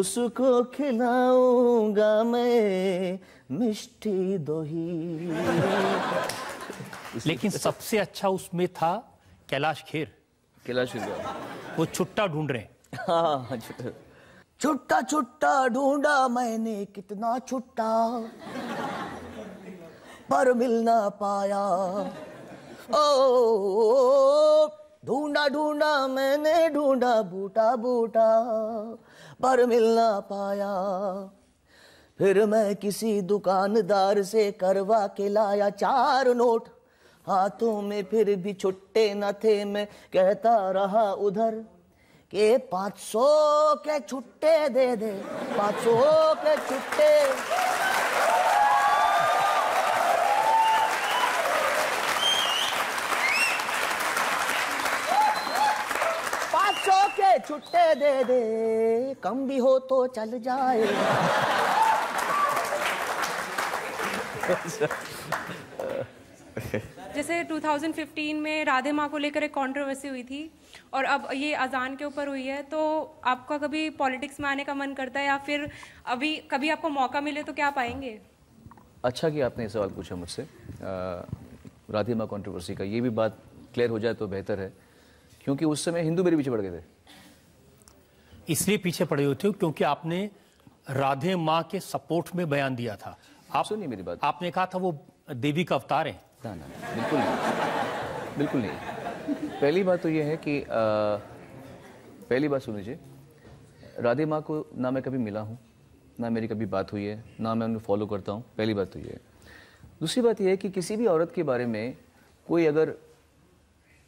Speaker 2: उसको खिलाऊंगा मैं मिष्टी दोही
Speaker 3: लेकिन सबसे अच्छा उसमें था कैलाश खेर कैलाश खेर वो छुट्टा ढूंढ रहे हैं हाँ छुट्टा
Speaker 2: छुट्टा छुट्टा ढूंढा मैंने कितना छुट्टा पर मिल ना पाया ओ ढूंढा ढूंढा मैंने ढूंढा बूटा बूटा पर मिल ना पाया फिर मैं किसी दुकानदार से करवा के लाया चार नोट हाथों में फिर भी छुट्टे न थे मैं कहता रहा उधर के पाँच सौ
Speaker 1: के छुट्टे दे दे पाँच सौ के छुट्टे
Speaker 2: पाँच सौ के छुट्टे दे दे
Speaker 1: कम भी हो तो चल जाए Okay. जैसे 2015 में
Speaker 4: राधे माँ को लेकर एक कंट्रोवर्सी हुई थी और अब ये अजान के ऊपर हुई है तो आपका कभी पॉलिटिक्स में आने का मन करता है या फिर अभी कभी आपको मौका मिले तो क्या आप आएंगे
Speaker 2: अच्छा कि आपने ये सवाल पूछा मुझसे राधे माँ कॉन्ट्रोवर्सी का ये भी बात
Speaker 3: क्लियर हो जाए तो बेहतर है क्योंकि उस समय हिंदू मेरे पीछे पड़ गए थे इसलिए पीछे पड़े हुए थे क्योंकि आपने राधे माँ के सपोर्ट में बयान दिया था आप सुनिए मेरी बात आपने कहा था वो देवी का अवतार है ना ना बिल्कुल नहीं बिल्कुल नहीं पहली बात तो ये है कि आ, पहली बात सुन लीजिए
Speaker 2: राधे माँ को ना मैं कभी मिला हूँ ना मेरी कभी बात हुई है ना मैं उन्हें फॉलो करता हूँ पहली बात तो ये है दूसरी बात यह है कि किसी भी औरत के बारे में कोई अगर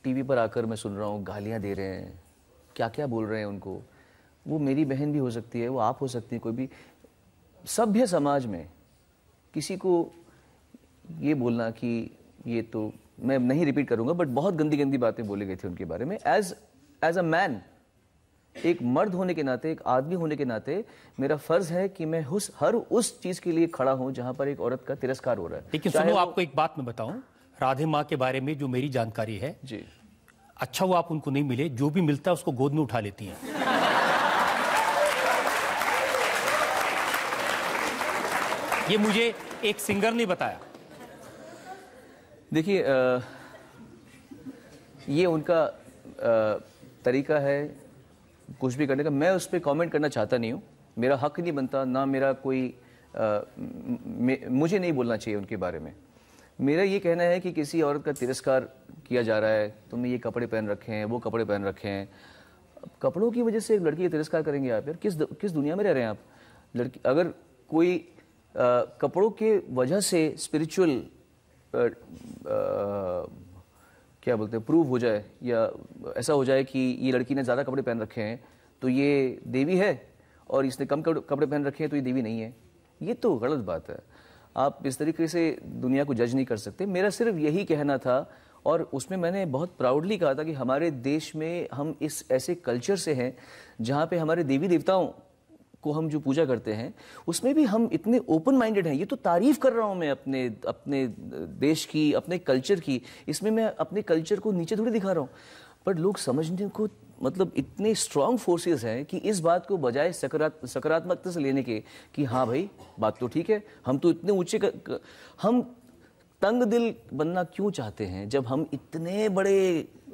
Speaker 2: टीवी पर आकर मैं सुन रहा हूँ गालियाँ दे रहे हैं क्या क्या बोल रहे हैं उनको वो मेरी बहन भी हो सकती है वो आप हो सकती है कोई भी सभ्य समाज में किसी को ये बोलना कि ये तो मैं नहीं रिपीट करूंगा बट बहुत गंदी गंदी बातें बोली गई थी उनके बारे में एज एज अ मैन एक मर्द होने के नाते एक आदमी होने के नाते मेरा फर्ज है कि मैं उस हर उस चीज के लिए खड़ा हूं जहां पर एक
Speaker 3: औरत का तिरस्कार हो रहा है लेकिन सुनो आपको एक बात मैं बताऊं राधे माँ के बारे में जो मेरी जानकारी है जी अच्छा हुआ आप उनको नहीं मिले जो भी मिलता है उसको गोद में उठा लेती हैं ये मुझे एक सिंगर ने बताया
Speaker 2: देखिए ये उनका तरीका है कुछ भी करने का मैं उस पर कॉमेंट करना चाहता नहीं हूँ मेरा हक नहीं बनता ना मेरा कोई आ, मुझे नहीं बोलना चाहिए उनके बारे में मेरा ये कहना है कि किसी औरत का तिरस्कार किया जा रहा है तुमने ये कपड़े पहन रखे हैं वो कपड़े पहन रखे हैं कपड़ों की वजह से एक लड़की का तिरस्कार करेंगे आप यार किस किस दुनिया में रह रहे हैं आप लड़की अगर कोई आ, कपड़ों के वजह से स्पिरिचुअल क्या बोलते हैं प्रूव हो जाए या ऐसा हो जाए कि ये लड़की ने ज़्यादा कपड़े पहन रखे हैं तो ये देवी है और इसने कम कपड़े पहन रखे हैं तो ये देवी नहीं है ये तो गलत बात है आप इस तरीके से दुनिया को जज नहीं कर सकते मेरा सिर्फ यही कहना था और उसमें मैंने बहुत प्राउडली कहा था कि हमारे देश में हम इस ऐसे कल्चर से हैं जहाँ पे हमारे देवी देवताओं को हम जो पूजा करते हैं उसमें भी हम इतने ओपन माइंडेड हैं ये तो तारीफ कर रहा हूँ मैं अपने अपने देश की अपने कल्चर की इसमें मैं अपने कल्चर को नीचे थोड़ी दिखा रहा हूँ पर लोग समझने को मतलब इतने स्ट्रांग फोर्सेस हैं कि इस बात को बजाय सकारात्मकता से लेने के कि हाँ भाई बात तो ठीक है हम तो इतने ऊंचे हम तंग दिल बनना क्यों चाहते हैं जब हम इतने बड़े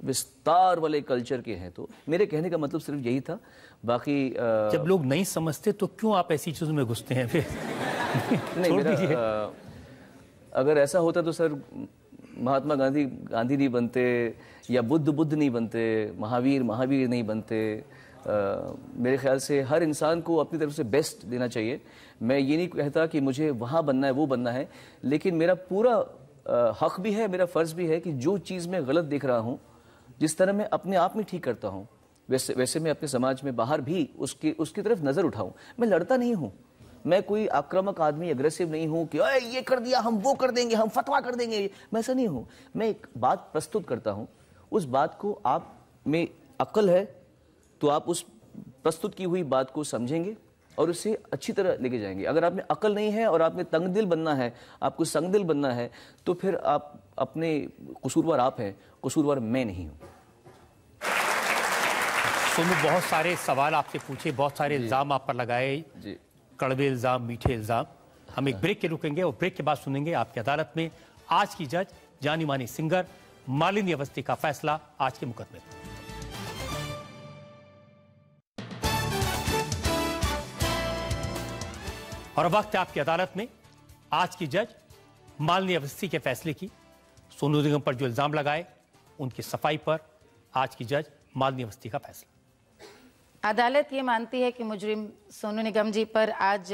Speaker 2: विस्तार वाले कल्चर के हैं तो मेरे कहने का मतलब सिर्फ यही था बाकी आ... जब
Speaker 3: लोग नहीं समझते तो क्यों आप ऐसी चीज़ों में घुसते हैं फिर नहीं मेरा,
Speaker 2: आ, अगर ऐसा होता तो सर महात्मा गांधी गांधी नहीं बनते या बुद्ध बुद्ध नहीं बनते महावीर महावीर नहीं बनते आ, मेरे ख्याल से हर इंसान को अपनी तरफ से बेस्ट देना चाहिए मैं ये नहीं कहता कि मुझे वहाँ बनना है वो बनना है लेकिन मेरा पूरा हक भी है मेरा फ़र्ज़ भी है कि जो चीज़ मैं गलत देख रहा हूँ जिस तरह मैं अपने आप में ठीक करता हूँ वैसे वैसे मैं अपने समाज में बाहर भी उसकी उसकी तरफ नज़र उठाऊँ मैं लड़ता नहीं हूँ मैं कोई आक्रामक आदमी अग्रेसिव नहीं हूँ कि अरे ये कर दिया हम वो कर देंगे हम फतवा कर देंगे मैं ऐसा नहीं हूँ मैं एक बात प्रस्तुत करता हूँ उस बात को आप में अक्ल है तो आप उस प्रस्तुत की हुई बात को समझेंगे और उसे अच्छी तरह लेके जाएंगे अगर आप में अकल नहीं है और आप में तंग दिल बनना है आपको संग दिल बनना है तो फिर आप अपने कसूरवार आप हैं कसूरवार
Speaker 3: मैं नहीं हूँ सोनू बहुत सारे सवाल आपसे पूछे बहुत सारे इल्ज़ाम आप पर लगाए कड़वे इल्ज़ाम मीठे इल्ज़ाम हम एक हाँ। ब्रेक के रुकेंगे और ब्रेक के बाद सुनेंगे आपकी अदालत में आज की जज जानी मानी सिंगर मालिनी अवस्थी का फैसला आज के मुकदमे में और वक्त है आपकी अदालत में आज की जज मालनी अवस्थी के फैसले की सोनू निगम पर जो इल्ज़ाम लगाए उनकी सफाई पर आज की जज मालनी अवस्थी का फैसला
Speaker 1: अदालत ये मानती है कि मुजरिम सोनू निगम जी पर आज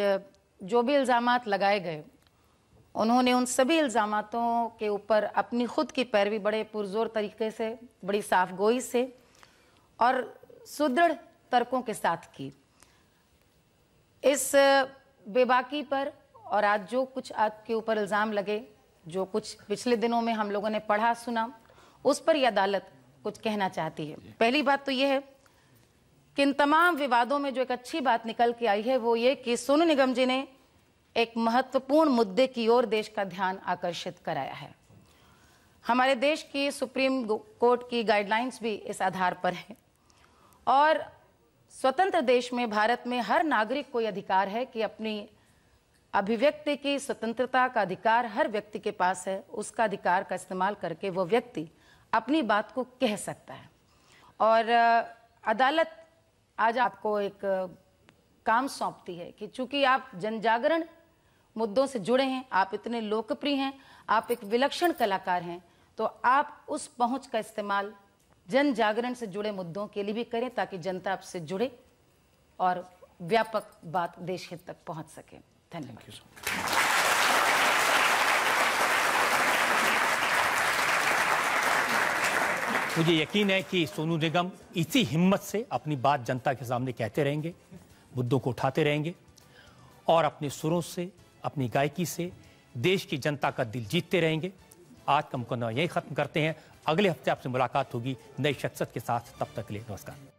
Speaker 1: जो भी इल्ज़ाम लगाए गए उन्होंने उन सभी इल्ज़ामातों के ऊपर अपनी खुद की पैरवी बड़े पुरजोर तरीके से बड़ी साफ गोई से और सुदृढ़ तर्कों के साथ की इस बेबाकी पर और आज जो कुछ आपके ऊपर इल्ज़ाम लगे जो कुछ पिछले दिनों में हम लोगों ने पढ़ा सुना उस पर यह अदालत कुछ कहना चाहती है पहली बात तो यह है कि इन तमाम विवादों में जो एक अच्छी बात निकल के आई है वो ये कि सोनू निगम जी ने एक महत्वपूर्ण मुद्दे की ओर देश का ध्यान आकर्षित कराया है हमारे देश की सुप्रीम कोर्ट की गाइडलाइंस भी इस आधार पर है और स्वतंत्र देश में भारत में हर नागरिक को अधिकार है कि अपनी अभिव्यक्ति की स्वतंत्रता का अधिकार हर व्यक्ति के पास है उसका अधिकार का इस्तेमाल करके वो व्यक्ति अपनी बात को कह सकता है और अदालत आज आपको एक काम सौंपती है कि चूंकि आप जनजागरण मुद्दों से जुड़े हैं आप इतने लोकप्रिय हैं आप एक विलक्षण कलाकार हैं तो आप उस पहुंच का इस्तेमाल जन जागरण से जुड़े मुद्दों के लिए भी करें ताकि जनता आपसे जुड़े और व्यापक बात देश हित तक पहुंच सके धन्यवाद
Speaker 3: मुझे यकीन है कि सोनू निगम इसी हिम्मत से अपनी बात जनता के सामने कहते रहेंगे मुद्दों को उठाते रहेंगे और अपने सुरों से अपनी गायकी से देश की जनता का दिल जीतते रहेंगे आज का मुकदमा यही ख़त्म करते हैं अगले हफ्ते आपसे मुलाकात होगी नई शख्सियत के साथ तब तक के लिए नमस्कार